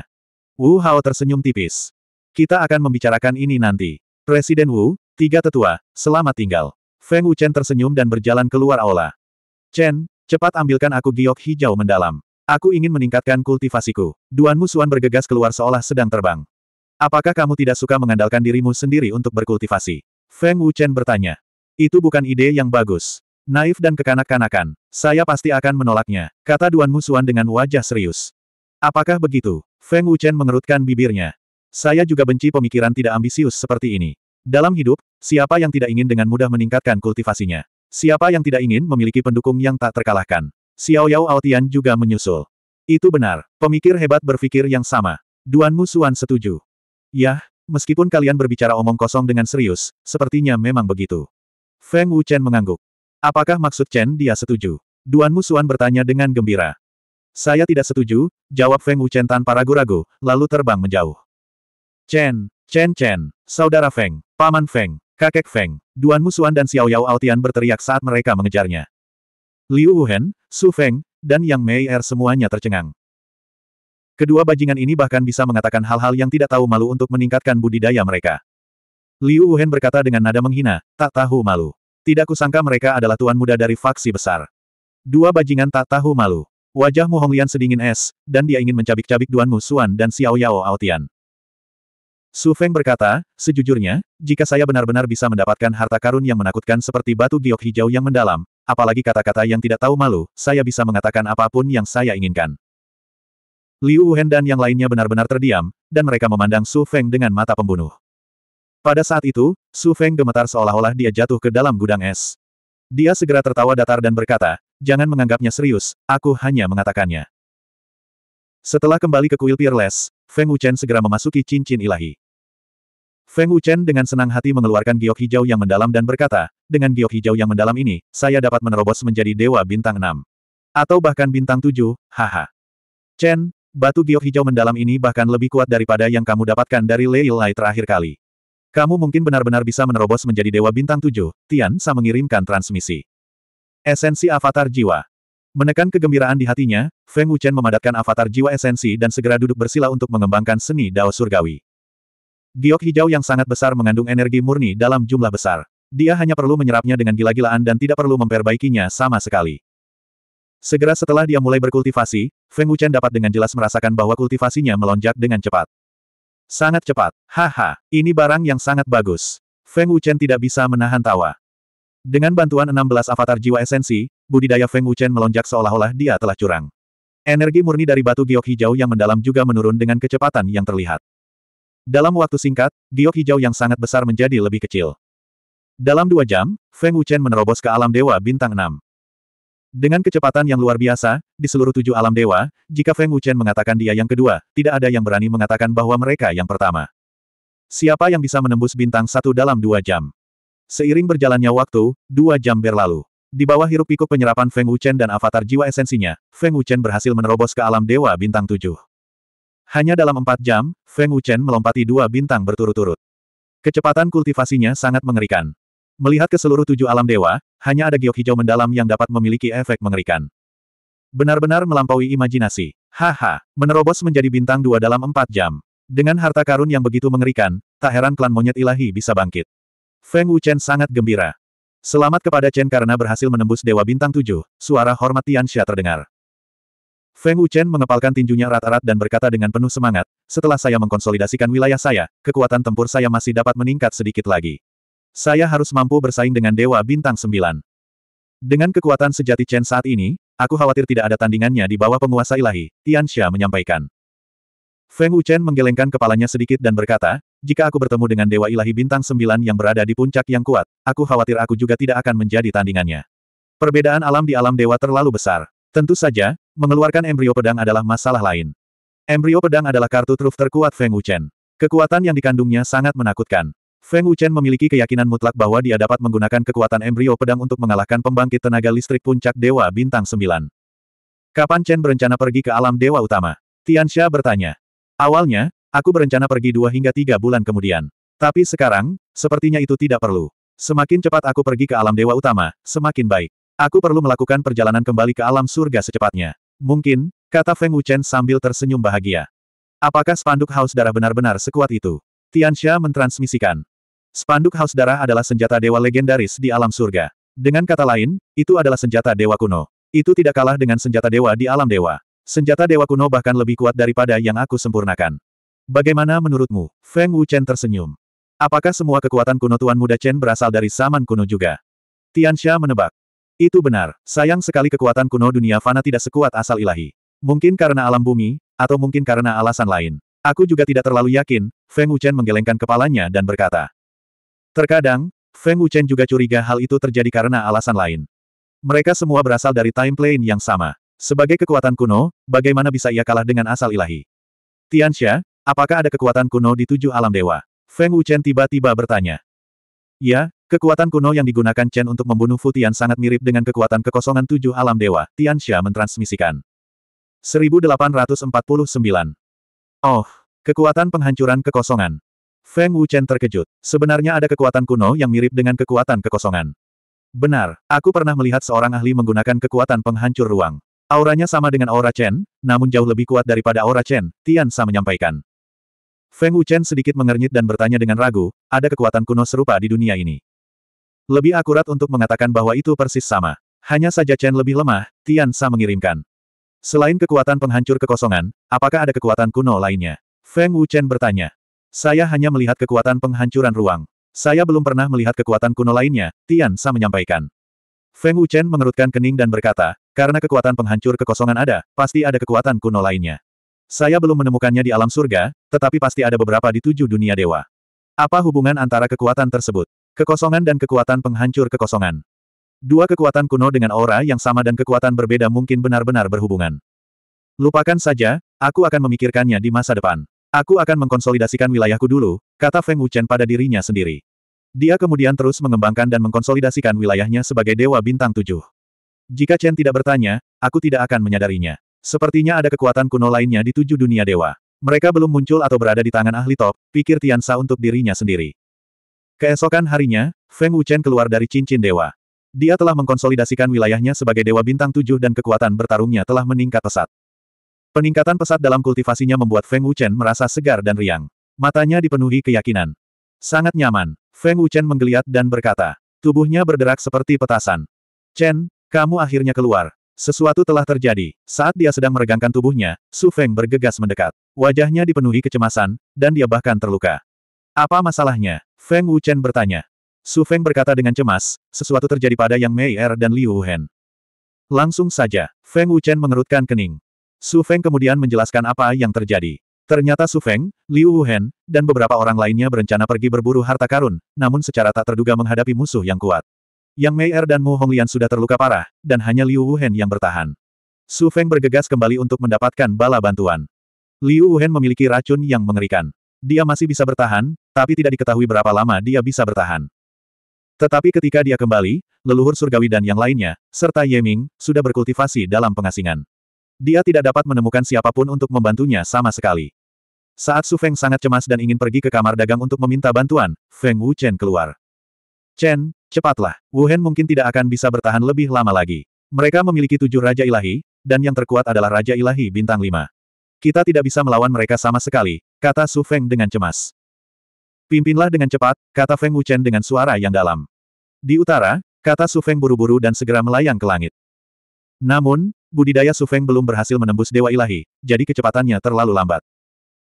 Wu Hao tersenyum tipis. Kita akan membicarakan ini nanti. Presiden Wu, tiga tetua, selamat tinggal. Feng Wu Chen tersenyum dan berjalan keluar aula. Chen, cepat ambilkan aku giok hijau mendalam. Aku ingin meningkatkan kultivasiku. Duan Musuan bergegas keluar seolah sedang terbang. Apakah kamu tidak suka mengandalkan dirimu sendiri untuk berkultivasi? Feng Wu Chen bertanya. Itu bukan ide yang bagus. Naif dan kekanak-kanakan, saya pasti akan menolaknya, kata Duan Musuan dengan wajah serius. Apakah begitu? Feng Wuchen mengerutkan bibirnya. Saya juga benci pemikiran tidak ambisius seperti ini. Dalam hidup, siapa yang tidak ingin dengan mudah meningkatkan kultivasinya? Siapa yang tidak ingin memiliki pendukung yang tak terkalahkan? Xiao Yao Aotian juga menyusul. Itu benar, pemikir hebat berpikir yang sama. Duan Musuan setuju. Yah, meskipun kalian berbicara omong kosong dengan serius, sepertinya memang begitu. Feng Wuchen mengangguk. Apakah maksud Chen dia setuju? Duan Musuan bertanya dengan gembira. Saya tidak setuju, jawab Feng Wuchen tanpa ragu-ragu, lalu terbang menjauh. Chen, Chen Chen, saudara Feng, paman Feng, kakek Feng, Duan Musuan dan Xiao Yao Altian berteriak saat mereka mengejarnya. Liu Wuhen, Su Feng, dan Yang Mei Er semuanya tercengang. Kedua bajingan ini bahkan bisa mengatakan hal-hal yang tidak tahu malu untuk meningkatkan budidaya mereka. Liu Wuhen berkata dengan nada menghina, tak tahu malu. Tidak kusangka mereka adalah tuan muda dari faksi besar. Dua bajingan tak tahu malu. Wajah Mu Honglian sedingin es, dan dia ingin mencabik-cabik Duan Mu Suan dan Xiao Yao Aotian. Su Feng berkata, sejujurnya, jika saya benar-benar bisa mendapatkan harta karun yang menakutkan seperti batu giok hijau yang mendalam, apalagi kata-kata yang tidak tahu malu, saya bisa mengatakan apapun yang saya inginkan. Liu Wuhen dan yang lainnya benar-benar terdiam, dan mereka memandang Su Feng dengan mata pembunuh. Pada saat itu, Su Feng gemetar seolah-olah dia jatuh ke dalam gudang es. Dia segera tertawa datar dan berkata, jangan menganggapnya serius, aku hanya mengatakannya. Setelah kembali ke kuil Peerless, Feng Wuchen segera memasuki cincin ilahi. Feng Wuchen dengan senang hati mengeluarkan giok hijau yang mendalam dan berkata, dengan giok hijau yang mendalam ini, saya dapat menerobos menjadi dewa bintang enam, Atau bahkan bintang tujuh. haha. Chen, batu giok hijau mendalam ini bahkan lebih kuat daripada yang kamu dapatkan dari Lei Lai terakhir kali. Kamu mungkin benar-benar bisa menerobos menjadi Dewa Bintang tujuh, Tian Sa mengirimkan transmisi. Esensi Avatar Jiwa Menekan kegembiraan di hatinya, Feng Wuchen memadatkan avatar jiwa esensi dan segera duduk bersila untuk mengembangkan seni Dao Surgawi. Giok hijau yang sangat besar mengandung energi murni dalam jumlah besar. Dia hanya perlu menyerapnya dengan gila-gilaan dan tidak perlu memperbaikinya sama sekali. Segera setelah dia mulai berkultivasi, Feng Wuchen dapat dengan jelas merasakan bahwa kultivasinya melonjak dengan cepat. Sangat cepat. Haha, ini barang yang sangat bagus. Feng Wuchen tidak bisa menahan tawa. Dengan bantuan 16 avatar jiwa esensi, budidaya Feng Wuchen melonjak seolah-olah dia telah curang. Energi murni dari batu giok hijau yang mendalam juga menurun dengan kecepatan yang terlihat. Dalam waktu singkat, giok hijau yang sangat besar menjadi lebih kecil. Dalam dua jam, Feng Wuchen menerobos ke alam dewa bintang 6. Dengan kecepatan yang luar biasa, di seluruh tujuh alam dewa, jika Feng Wuchen mengatakan dia yang kedua, tidak ada yang berani mengatakan bahwa mereka yang pertama. Siapa yang bisa menembus bintang satu dalam dua jam? Seiring berjalannya waktu, dua jam berlalu. Di bawah hirup pikuk penyerapan Feng Wuchen dan avatar jiwa esensinya, Feng Wuchen berhasil menerobos ke alam dewa bintang tujuh. Hanya dalam empat jam, Feng Wuchen melompati dua bintang berturut-turut. Kecepatan kultivasinya sangat mengerikan. Melihat ke seluruh tujuh alam dewa, hanya ada giok hijau mendalam yang dapat memiliki efek mengerikan. Benar-benar melampaui imajinasi. Haha, menerobos menjadi bintang dua dalam empat jam. Dengan harta karun yang begitu mengerikan, tak heran klan monyet ilahi bisa bangkit. Feng Wuchen sangat gembira. Selamat kepada Chen karena berhasil menembus Dewa Bintang Tujuh, suara hormat Tianxia terdengar. Feng Wuchen mengepalkan tinjunya erat-erat dan berkata dengan penuh semangat, setelah saya mengkonsolidasikan wilayah saya, kekuatan tempur saya masih dapat meningkat sedikit lagi. Saya harus mampu bersaing dengan Dewa Bintang sembilan. Dengan kekuatan sejati Chen saat ini, aku khawatir tidak ada tandingannya di bawah penguasa ilahi, Tian Xia menyampaikan. Feng Wuchen menggelengkan kepalanya sedikit dan berkata, jika aku bertemu dengan Dewa Ilahi Bintang sembilan yang berada di puncak yang kuat, aku khawatir aku juga tidak akan menjadi tandingannya. Perbedaan alam di alam dewa terlalu besar. Tentu saja, mengeluarkan embrio pedang adalah masalah lain. Embrio pedang adalah kartu truf terkuat Feng Wuchen. Kekuatan yang dikandungnya sangat menakutkan. Feng Wuchen memiliki keyakinan mutlak bahwa dia dapat menggunakan kekuatan embrio pedang untuk mengalahkan pembangkit tenaga listrik puncak Dewa Bintang 9. Kapan Chen berencana pergi ke alam Dewa Utama? Xia bertanya. Awalnya, aku berencana pergi dua hingga tiga bulan kemudian. Tapi sekarang, sepertinya itu tidak perlu. Semakin cepat aku pergi ke alam Dewa Utama, semakin baik. Aku perlu melakukan perjalanan kembali ke alam surga secepatnya. Mungkin, kata Feng Wuchen sambil tersenyum bahagia. Apakah spanduk haus darah benar-benar sekuat itu? Xia mentransmisikan. Spanduk Haus Darah adalah senjata dewa legendaris di alam surga. Dengan kata lain, itu adalah senjata dewa kuno. Itu tidak kalah dengan senjata dewa di alam dewa. Senjata dewa kuno bahkan lebih kuat daripada yang aku sempurnakan. Bagaimana menurutmu? Feng Wuchen tersenyum. Apakah semua kekuatan kuno Tuan Muda Chen berasal dari zaman kuno juga? Xia menebak. Itu benar, sayang sekali kekuatan kuno dunia fana tidak sekuat asal ilahi. Mungkin karena alam bumi, atau mungkin karena alasan lain. Aku juga tidak terlalu yakin, Feng Wuchen menggelengkan kepalanya dan berkata, Terkadang, Feng Wuchen juga curiga hal itu terjadi karena alasan lain. Mereka semua berasal dari time plane yang sama. Sebagai kekuatan kuno, bagaimana bisa ia kalah dengan asal ilahi? Tianxia, apakah ada kekuatan kuno di tujuh alam dewa? Feng Wuchen tiba-tiba bertanya. Ya, kekuatan kuno yang digunakan Chen untuk membunuh Fu Tian sangat mirip dengan kekuatan kekosongan tujuh alam dewa, Tianxia mentransmisikan. 1849. Oh, kekuatan penghancuran kekosongan. Feng Wuchen terkejut. Sebenarnya ada kekuatan kuno yang mirip dengan kekuatan kekosongan. Benar, aku pernah melihat seorang ahli menggunakan kekuatan penghancur ruang. Auranya sama dengan aura Chen, namun jauh lebih kuat daripada aura Chen, Tian Sa menyampaikan. Feng Wuchen sedikit mengernyit dan bertanya dengan ragu, ada kekuatan kuno serupa di dunia ini. Lebih akurat untuk mengatakan bahwa itu persis sama. Hanya saja Chen lebih lemah, Tian Sa mengirimkan. Selain kekuatan penghancur kekosongan, apakah ada kekuatan kuno lainnya? Feng Wuchen bertanya. Saya hanya melihat kekuatan penghancuran ruang. Saya belum pernah melihat kekuatan kuno lainnya, Tian Sa menyampaikan. Feng Wuchen mengerutkan kening dan berkata, karena kekuatan penghancur kekosongan ada, pasti ada kekuatan kuno lainnya. Saya belum menemukannya di alam surga, tetapi pasti ada beberapa di tujuh dunia dewa. Apa hubungan antara kekuatan tersebut? Kekosongan dan kekuatan penghancur kekosongan. Dua kekuatan kuno dengan aura yang sama dan kekuatan berbeda mungkin benar-benar berhubungan. Lupakan saja, aku akan memikirkannya di masa depan. Aku akan mengkonsolidasikan wilayahku dulu, kata Feng Wuchen pada dirinya sendiri. Dia kemudian terus mengembangkan dan mengkonsolidasikan wilayahnya sebagai Dewa Bintang Tujuh. Jika Chen tidak bertanya, aku tidak akan menyadarinya. Sepertinya ada kekuatan kuno lainnya di tujuh dunia dewa. Mereka belum muncul atau berada di tangan ahli top, pikir Tian Sa untuk dirinya sendiri. Keesokan harinya, Feng Wuchen keluar dari cincin dewa. Dia telah mengkonsolidasikan wilayahnya sebagai dewa bintang tujuh dan kekuatan bertarungnya telah meningkat pesat. Peningkatan pesat dalam kultivasinya membuat Feng Wuchen merasa segar dan riang. Matanya dipenuhi keyakinan. Sangat nyaman. Feng Wuchen menggeliat dan berkata. Tubuhnya berderak seperti petasan. Chen, kamu akhirnya keluar. Sesuatu telah terjadi. Saat dia sedang meregangkan tubuhnya, Su Feng bergegas mendekat. Wajahnya dipenuhi kecemasan, dan dia bahkan terluka. Apa masalahnya? Feng Wuchen bertanya. Su Feng berkata dengan cemas, sesuatu terjadi pada Yang Mei Er dan Liu Hen. Langsung saja, Feng Wuchen mengerutkan kening. Su Feng kemudian menjelaskan apa yang terjadi. Ternyata Su Feng, Liu Wuhen, dan beberapa orang lainnya berencana pergi berburu harta karun, namun secara tak terduga menghadapi musuh yang kuat. Yang Mei Er dan Mu Honglian sudah terluka parah, dan hanya Liu Wuhen yang bertahan. Su Feng bergegas kembali untuk mendapatkan bala bantuan. Liu Wuhen memiliki racun yang mengerikan. Dia masih bisa bertahan, tapi tidak diketahui berapa lama dia bisa bertahan. Tetapi ketika dia kembali, leluhur surgawi dan yang lainnya, serta Ye Ming sudah berkultivasi dalam pengasingan. Dia tidak dapat menemukan siapapun untuk membantunya sama sekali. Saat Su Feng sangat cemas dan ingin pergi ke kamar dagang untuk meminta bantuan, Feng Wu Chen keluar. Chen, cepatlah, Wu Hen mungkin tidak akan bisa bertahan lebih lama lagi. Mereka memiliki tujuh Raja Ilahi, dan yang terkuat adalah Raja Ilahi Bintang lima. Kita tidak bisa melawan mereka sama sekali, kata Su Feng dengan cemas. Pimpinlah dengan cepat, kata Feng Wu Chen dengan suara yang dalam. Di utara, kata Su Feng buru-buru dan segera melayang ke langit. Namun, budidaya Su Feng belum berhasil menembus Dewa Ilahi, jadi kecepatannya terlalu lambat.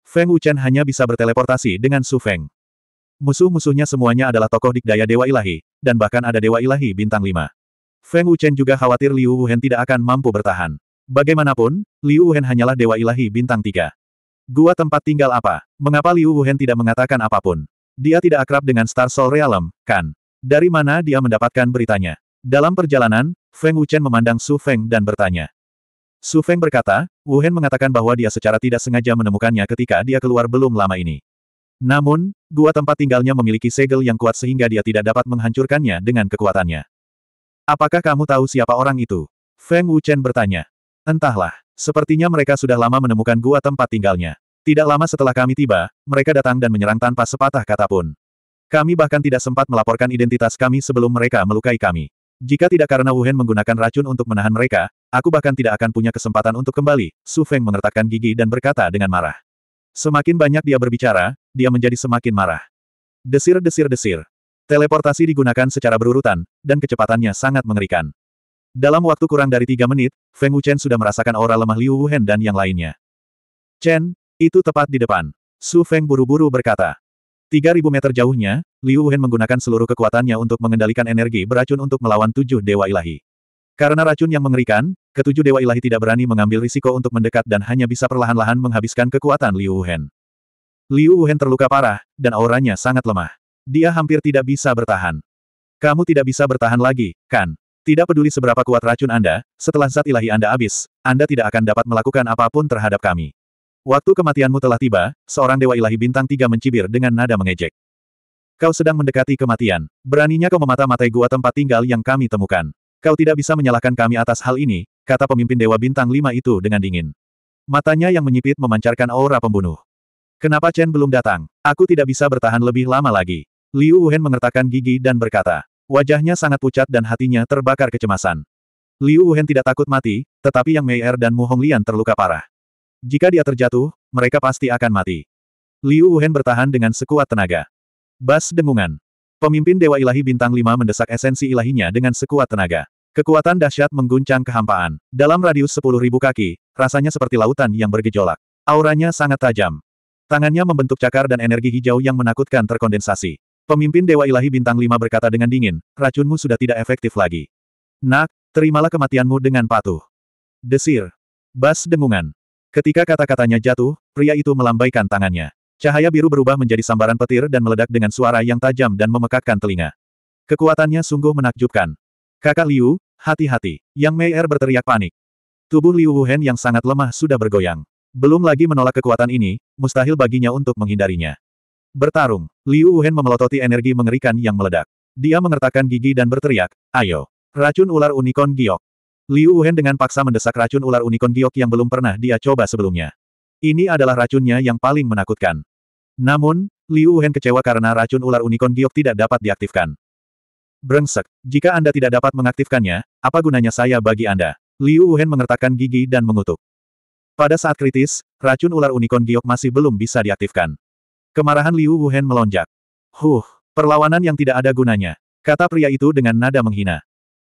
Feng Wuchen hanya bisa berteleportasi dengan Su Feng. Musuh-musuhnya semuanya adalah tokoh dikdaya Dewa Ilahi, dan bahkan ada Dewa Ilahi bintang 5. Feng Wuchen juga khawatir Liu Wuhen tidak akan mampu bertahan. Bagaimanapun, Liu Wuhen hanyalah Dewa Ilahi bintang 3. Gua tempat tinggal apa? Mengapa Liu Wuhen tidak mengatakan apapun? Dia tidak akrab dengan Star Soul Realm, kan? Dari mana dia mendapatkan beritanya? Dalam perjalanan, Feng Wuchen memandang Su Feng dan bertanya. Su Feng berkata, Wu Hen mengatakan bahwa dia secara tidak sengaja menemukannya ketika dia keluar belum lama ini. Namun, gua tempat tinggalnya memiliki segel yang kuat sehingga dia tidak dapat menghancurkannya dengan kekuatannya. Apakah kamu tahu siapa orang itu? Feng Wuchen bertanya. Entahlah, sepertinya mereka sudah lama menemukan gua tempat tinggalnya. Tidak lama setelah kami tiba, mereka datang dan menyerang tanpa sepatah kata pun. Kami bahkan tidak sempat melaporkan identitas kami sebelum mereka melukai kami. Jika tidak karena Wuhan menggunakan racun untuk menahan mereka, aku bahkan tidak akan punya kesempatan untuk kembali, Su Feng mengertakkan gigi dan berkata dengan marah. Semakin banyak dia berbicara, dia menjadi semakin marah. Desir-desir-desir. Teleportasi digunakan secara berurutan, dan kecepatannya sangat mengerikan. Dalam waktu kurang dari tiga menit, Feng Wuchen sudah merasakan aura lemah Liu Wuhan dan yang lainnya. Chen, itu tepat di depan. Su Feng buru-buru berkata. 3000 meter jauhnya, Liu Wen menggunakan seluruh kekuatannya untuk mengendalikan energi beracun untuk melawan tujuh dewa ilahi. Karena racun yang mengerikan, ketujuh dewa ilahi tidak berani mengambil risiko untuk mendekat dan hanya bisa perlahan-lahan menghabiskan kekuatan Liu Wen. Liu Wen terluka parah, dan auranya sangat lemah. Dia hampir tidak bisa bertahan. Kamu tidak bisa bertahan lagi, kan? Tidak peduli seberapa kuat racun Anda, setelah zat ilahi Anda habis, Anda tidak akan dapat melakukan apapun terhadap kami. Waktu kematianmu telah tiba, seorang dewa ilahi bintang tiga mencibir dengan nada mengejek. Kau sedang mendekati kematian. Beraninya kau memata-matai gua tempat tinggal yang kami temukan. Kau tidak bisa menyalahkan kami atas hal ini, kata pemimpin dewa bintang lima itu dengan dingin. Matanya yang menyipit memancarkan aura pembunuh. Kenapa Chen belum datang? Aku tidak bisa bertahan lebih lama lagi. Liu Wuhan mengertakkan gigi dan berkata. Wajahnya sangat pucat dan hatinya terbakar kecemasan. Liu Wuhan tidak takut mati, tetapi Yang Mei Er dan Mu Honglian terluka parah. Jika dia terjatuh, mereka pasti akan mati. Liu Wuhan bertahan dengan sekuat tenaga. Bas dengungan. Pemimpin Dewa Ilahi Bintang 5 mendesak esensi ilahinya dengan sekuat tenaga. Kekuatan dahsyat mengguncang kehampaan. Dalam radius sepuluh ribu kaki, rasanya seperti lautan yang bergejolak. Auranya sangat tajam. Tangannya membentuk cakar dan energi hijau yang menakutkan terkondensasi. Pemimpin Dewa Ilahi Bintang 5 berkata dengan dingin, racunmu sudah tidak efektif lagi. Nak, terimalah kematianmu dengan patuh. Desir. Bas dengungan. Ketika kata-katanya jatuh, pria itu melambaikan tangannya. Cahaya biru berubah menjadi sambaran petir dan meledak dengan suara yang tajam dan memekakkan telinga. Kekuatannya sungguh menakjubkan. Kakak Liu, hati-hati. Yang Mei Er berteriak panik. Tubuh Liu Wuhen yang sangat lemah sudah bergoyang. Belum lagi menolak kekuatan ini, mustahil baginya untuk menghindarinya. Bertarung, Liu Wuhen memelototi energi mengerikan yang meledak. Dia mengertakkan gigi dan berteriak, ayo. Racun ular unicorn giok. Liu Wen dengan paksa mendesak racun ular unicorn giok yang belum pernah dia coba sebelumnya. Ini adalah racunnya yang paling menakutkan. Namun, Liu Wen kecewa karena racun ular unicorn giok tidak dapat diaktifkan. Brengsek, jika Anda tidak dapat mengaktifkannya, apa gunanya saya bagi Anda? Liu Wen mengertakkan gigi dan mengutuk. Pada saat kritis, racun ular unicorn giok masih belum bisa diaktifkan. Kemarahan Liu Wen melonjak. Huh, perlawanan yang tidak ada gunanya, kata pria itu dengan nada menghina.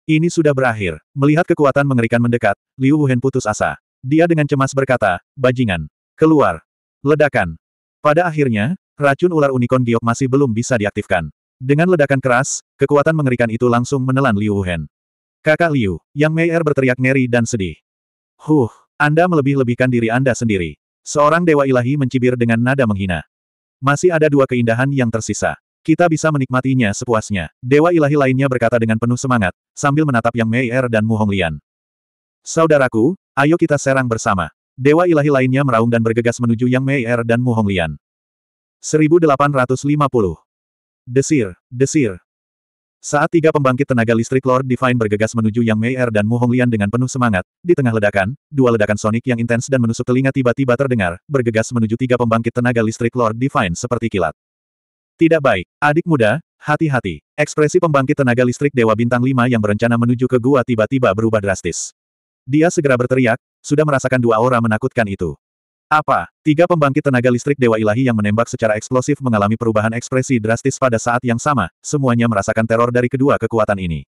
Ini sudah berakhir. Melihat kekuatan mengerikan mendekat, Liu Wuhen putus asa. Dia dengan cemas berkata, bajingan. Keluar. Ledakan. Pada akhirnya, racun ular unicorn giok masih belum bisa diaktifkan. Dengan ledakan keras, kekuatan mengerikan itu langsung menelan Liu Wuhen. Kakak Liu, Yang Mei Er berteriak ngeri dan sedih. Huh, Anda melebih-lebihkan diri Anda sendiri. Seorang dewa ilahi mencibir dengan nada menghina. Masih ada dua keindahan yang tersisa. Kita bisa menikmatinya sepuasnya. Dewa ilahi lainnya berkata dengan penuh semangat, sambil menatap Yang Mei Er dan Mu Honglian. Saudaraku, ayo kita serang bersama. Dewa ilahi lainnya meraung dan bergegas menuju Yang Mei Er dan Mu Honglian. 1850. Desir, desir, saat tiga pembangkit tenaga listrik Lord Divine bergegas menuju Yang Mei Er dan Mu Honglian dengan penuh semangat, di tengah ledakan, dua ledakan sonik yang intens dan menusuk telinga tiba-tiba terdengar, bergegas menuju tiga pembangkit tenaga listrik Lord Divine seperti kilat. Tidak baik. Adik muda, hati-hati. Ekspresi pembangkit tenaga listrik Dewa Bintang 5 yang berencana menuju ke gua tiba-tiba berubah drastis. Dia segera berteriak, sudah merasakan dua aura menakutkan itu. Apa? Tiga pembangkit tenaga listrik Dewa Ilahi yang menembak secara eksplosif mengalami perubahan ekspresi drastis pada saat yang sama, semuanya merasakan teror dari kedua kekuatan ini.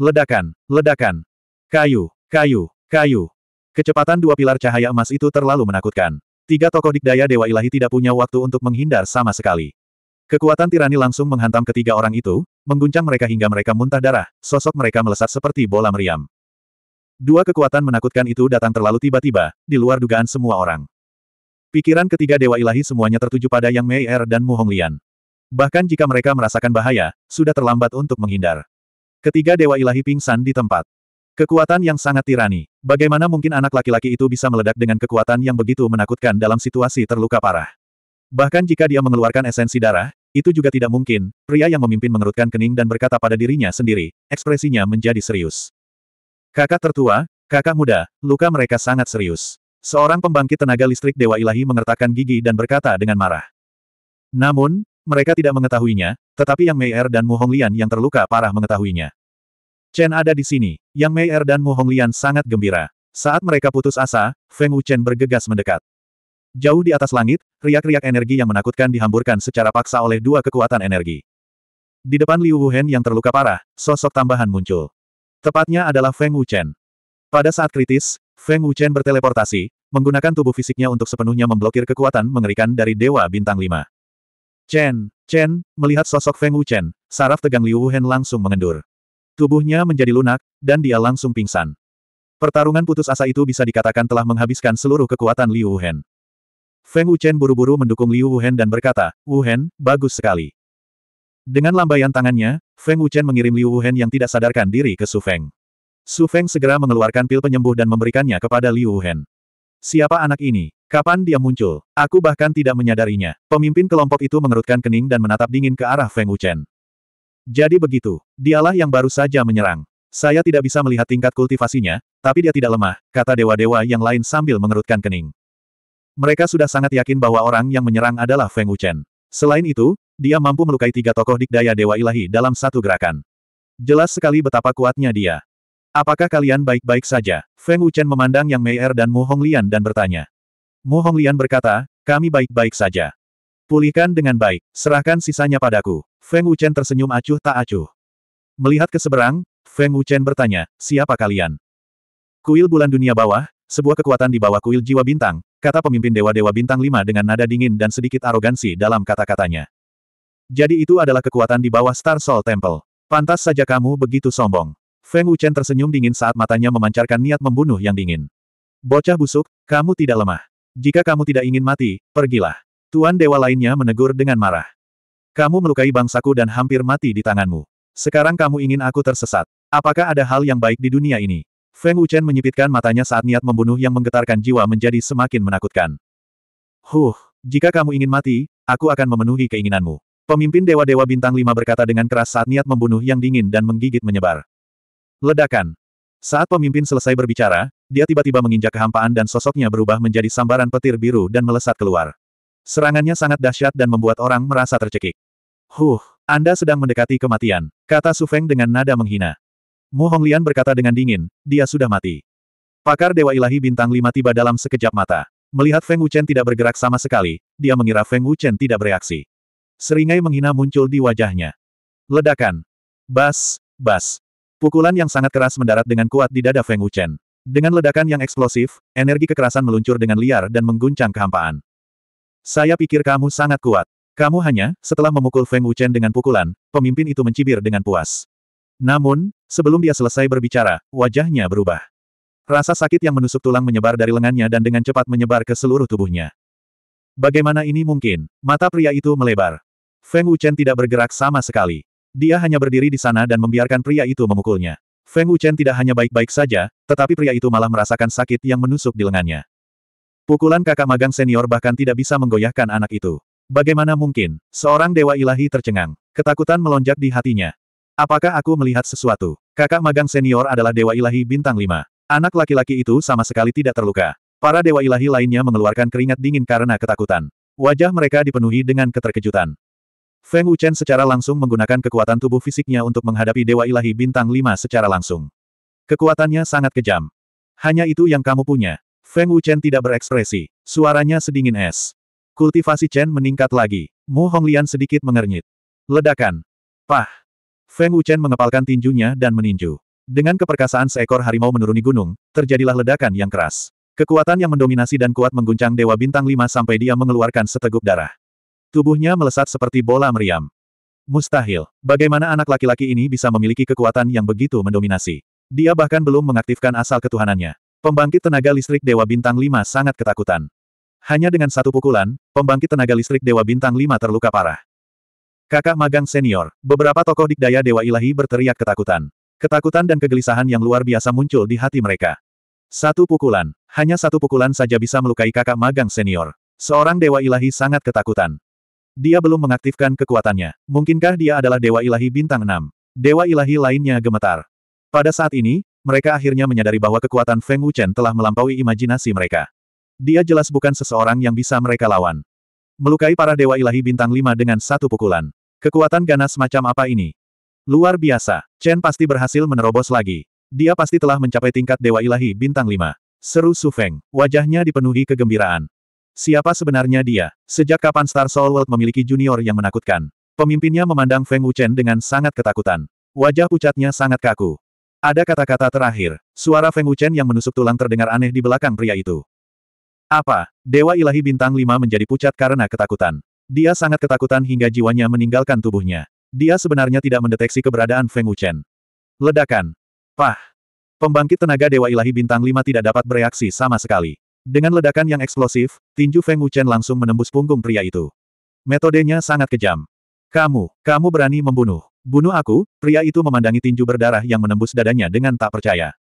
Ledakan, ledakan. Kayu, kayu, kayu. Kecepatan dua pilar cahaya emas itu terlalu menakutkan. Tiga tokoh dikdaya Dewa Ilahi tidak punya waktu untuk menghindar sama sekali. Kekuatan tirani langsung menghantam ketiga orang itu, mengguncang mereka hingga mereka muntah darah, sosok mereka melesat seperti bola meriam. Dua kekuatan menakutkan itu datang terlalu tiba-tiba, di luar dugaan semua orang. Pikiran ketiga Dewa Ilahi semuanya tertuju pada Yang Mei Er dan Mu Honglian. Bahkan jika mereka merasakan bahaya, sudah terlambat untuk menghindar. Ketiga Dewa Ilahi pingsan di tempat. Kekuatan yang sangat tirani. Bagaimana mungkin anak laki-laki itu bisa meledak dengan kekuatan yang begitu menakutkan dalam situasi terluka parah? Bahkan jika dia mengeluarkan esensi darah, itu juga tidak mungkin, pria yang memimpin mengerutkan kening dan berkata pada dirinya sendiri, ekspresinya menjadi serius. Kakak tertua, kakak muda, luka mereka sangat serius. Seorang pembangkit tenaga listrik Dewa Ilahi mengertakkan gigi dan berkata dengan marah. Namun, mereka tidak mengetahuinya, tetapi Yang Meier dan Mu Honglian yang terluka parah mengetahuinya. Chen ada di sini, Yang Meier dan Mu Honglian sangat gembira. Saat mereka putus asa, Feng Wuchen bergegas mendekat. Jauh di atas langit, riak-riak energi yang menakutkan dihamburkan secara paksa oleh dua kekuatan energi. Di depan Liu Wuhen yang terluka parah, sosok tambahan muncul. Tepatnya adalah Feng Wuchen. Pada saat kritis, Feng Wuchen berteleportasi, menggunakan tubuh fisiknya untuk sepenuhnya memblokir kekuatan mengerikan dari Dewa Bintang 5. Chen, Chen, melihat sosok Feng Wuchen, saraf tegang Liu Wuhen langsung mengendur. Tubuhnya menjadi lunak, dan dia langsung pingsan. Pertarungan putus asa itu bisa dikatakan telah menghabiskan seluruh kekuatan Liu Wuhen. Feng Wuchen buru-buru mendukung Liu Wuhen dan berkata, Wuhan, bagus sekali. Dengan lambaian tangannya, Feng Wuchen mengirim Liu Wuhen yang tidak sadarkan diri ke Su Feng. Su Feng segera mengeluarkan pil penyembuh dan memberikannya kepada Liu Wuhen. Siapa anak ini? Kapan dia muncul? Aku bahkan tidak menyadarinya. Pemimpin kelompok itu mengerutkan kening dan menatap dingin ke arah Feng Wuchen. Jadi begitu, dialah yang baru saja menyerang. Saya tidak bisa melihat tingkat kultivasinya, tapi dia tidak lemah, kata dewa-dewa yang lain sambil mengerutkan kening. Mereka sudah sangat yakin bahwa orang yang menyerang adalah Feng Wuchen. Selain itu, dia mampu melukai tiga tokoh dikdaya Dewa Ilahi dalam satu gerakan. Jelas sekali betapa kuatnya dia. Apakah kalian baik-baik saja? Feng Wuchen memandang Yang Meier dan Mu Honglian dan bertanya. Mu Honglian berkata, kami baik-baik saja. Pulihkan dengan baik, serahkan sisanya padaku. Feng Wuchen tersenyum acuh tak acuh. Melihat ke seberang, Feng Wuchen bertanya, siapa kalian? Kuil bulan dunia bawah, sebuah kekuatan di bawah kuil jiwa bintang, kata pemimpin Dewa-Dewa Bintang 5 dengan nada dingin dan sedikit arogansi dalam kata-katanya. Jadi itu adalah kekuatan di bawah Star Soul Temple. Pantas saja kamu begitu sombong. Feng Wuchen tersenyum dingin saat matanya memancarkan niat membunuh yang dingin. Bocah busuk, kamu tidak lemah. Jika kamu tidak ingin mati, pergilah. Tuan Dewa lainnya menegur dengan marah. Kamu melukai bangsaku dan hampir mati di tanganmu. Sekarang kamu ingin aku tersesat. Apakah ada hal yang baik di dunia ini? Feng Wuchen menyipitkan matanya saat niat membunuh yang menggetarkan jiwa menjadi semakin menakutkan. Huh, jika kamu ingin mati, aku akan memenuhi keinginanmu. Pemimpin Dewa-Dewa Bintang 5 berkata dengan keras saat niat membunuh yang dingin dan menggigit menyebar. Ledakan. Saat pemimpin selesai berbicara, dia tiba-tiba menginjak kehampaan dan sosoknya berubah menjadi sambaran petir biru dan melesat keluar. Serangannya sangat dahsyat dan membuat orang merasa tercekik. Huh, Anda sedang mendekati kematian, kata Su Feng dengan nada menghina. Mu Honglian berkata dengan dingin, dia sudah mati. Pakar Dewa Ilahi Bintang 5 tiba dalam sekejap mata. Melihat Feng Wuchen tidak bergerak sama sekali, dia mengira Feng Wuchen tidak bereaksi. Seringai menghina muncul di wajahnya. Ledakan. Bas, bas. Pukulan yang sangat keras mendarat dengan kuat di dada Feng Wuchen. Dengan ledakan yang eksplosif, energi kekerasan meluncur dengan liar dan mengguncang kehampaan. Saya pikir kamu sangat kuat. Kamu hanya, setelah memukul Feng Wuchen dengan pukulan, pemimpin itu mencibir dengan puas. Namun, sebelum dia selesai berbicara, wajahnya berubah. Rasa sakit yang menusuk tulang menyebar dari lengannya dan dengan cepat menyebar ke seluruh tubuhnya. Bagaimana ini mungkin? Mata pria itu melebar. Feng Wuchen tidak bergerak sama sekali. Dia hanya berdiri di sana dan membiarkan pria itu memukulnya. Feng Wuchen tidak hanya baik-baik saja, tetapi pria itu malah merasakan sakit yang menusuk di lengannya. Pukulan kakak magang senior bahkan tidak bisa menggoyahkan anak itu. Bagaimana mungkin? Seorang dewa ilahi tercengang. Ketakutan melonjak di hatinya. Apakah aku melihat sesuatu? Kakak magang senior adalah Dewa Ilahi Bintang 5. Anak laki-laki itu sama sekali tidak terluka. Para Dewa Ilahi lainnya mengeluarkan keringat dingin karena ketakutan. Wajah mereka dipenuhi dengan keterkejutan. Feng Wuchen secara langsung menggunakan kekuatan tubuh fisiknya untuk menghadapi Dewa Ilahi Bintang 5 secara langsung. Kekuatannya sangat kejam. Hanya itu yang kamu punya. Feng Wuchen tidak berekspresi. Suaranya sedingin es. Kultivasi Chen meningkat lagi. Mu Honglian sedikit mengernyit. Ledakan. Pah! Feng Wuchen mengepalkan tinjunya dan meninju. Dengan keperkasaan seekor harimau menuruni gunung, terjadilah ledakan yang keras. Kekuatan yang mendominasi dan kuat mengguncang Dewa Bintang 5 sampai dia mengeluarkan seteguk darah. Tubuhnya melesat seperti bola meriam. Mustahil. Bagaimana anak laki-laki ini bisa memiliki kekuatan yang begitu mendominasi? Dia bahkan belum mengaktifkan asal ketuhanannya. Pembangkit tenaga listrik Dewa Bintang 5 sangat ketakutan. Hanya dengan satu pukulan, pembangkit tenaga listrik Dewa Bintang 5 terluka parah. Kakak magang senior, beberapa tokoh dikdaya Dewa Ilahi berteriak ketakutan. Ketakutan dan kegelisahan yang luar biasa muncul di hati mereka. Satu pukulan, hanya satu pukulan saja bisa melukai kakak magang senior. Seorang Dewa Ilahi sangat ketakutan. Dia belum mengaktifkan kekuatannya. Mungkinkah dia adalah Dewa Ilahi bintang 6? Dewa Ilahi lainnya gemetar. Pada saat ini, mereka akhirnya menyadari bahwa kekuatan Feng Wuchen telah melampaui imajinasi mereka. Dia jelas bukan seseorang yang bisa mereka lawan. Melukai para Dewa Ilahi bintang 5 dengan satu pukulan. Kekuatan ganas macam apa ini? Luar biasa. Chen pasti berhasil menerobos lagi. Dia pasti telah mencapai tingkat Dewa Ilahi Bintang 5. Seru Su Feng. Wajahnya dipenuhi kegembiraan. Siapa sebenarnya dia? Sejak kapan Star Soul World memiliki junior yang menakutkan? Pemimpinnya memandang Feng Wuchen dengan sangat ketakutan. Wajah pucatnya sangat kaku. Ada kata-kata terakhir. Suara Feng Wuchen yang menusuk tulang terdengar aneh di belakang pria itu. Apa? Dewa Ilahi Bintang 5 menjadi pucat karena ketakutan. Dia sangat ketakutan hingga jiwanya meninggalkan tubuhnya. Dia sebenarnya tidak mendeteksi keberadaan Feng Wuchen. Ledakan. Pah. Pembangkit tenaga Dewa Ilahi Bintang 5 tidak dapat bereaksi sama sekali. Dengan ledakan yang eksplosif, tinju Feng Wuchen langsung menembus punggung pria itu. Metodenya sangat kejam. Kamu, kamu berani membunuh. Bunuh aku, pria itu memandangi tinju berdarah yang menembus dadanya dengan tak percaya.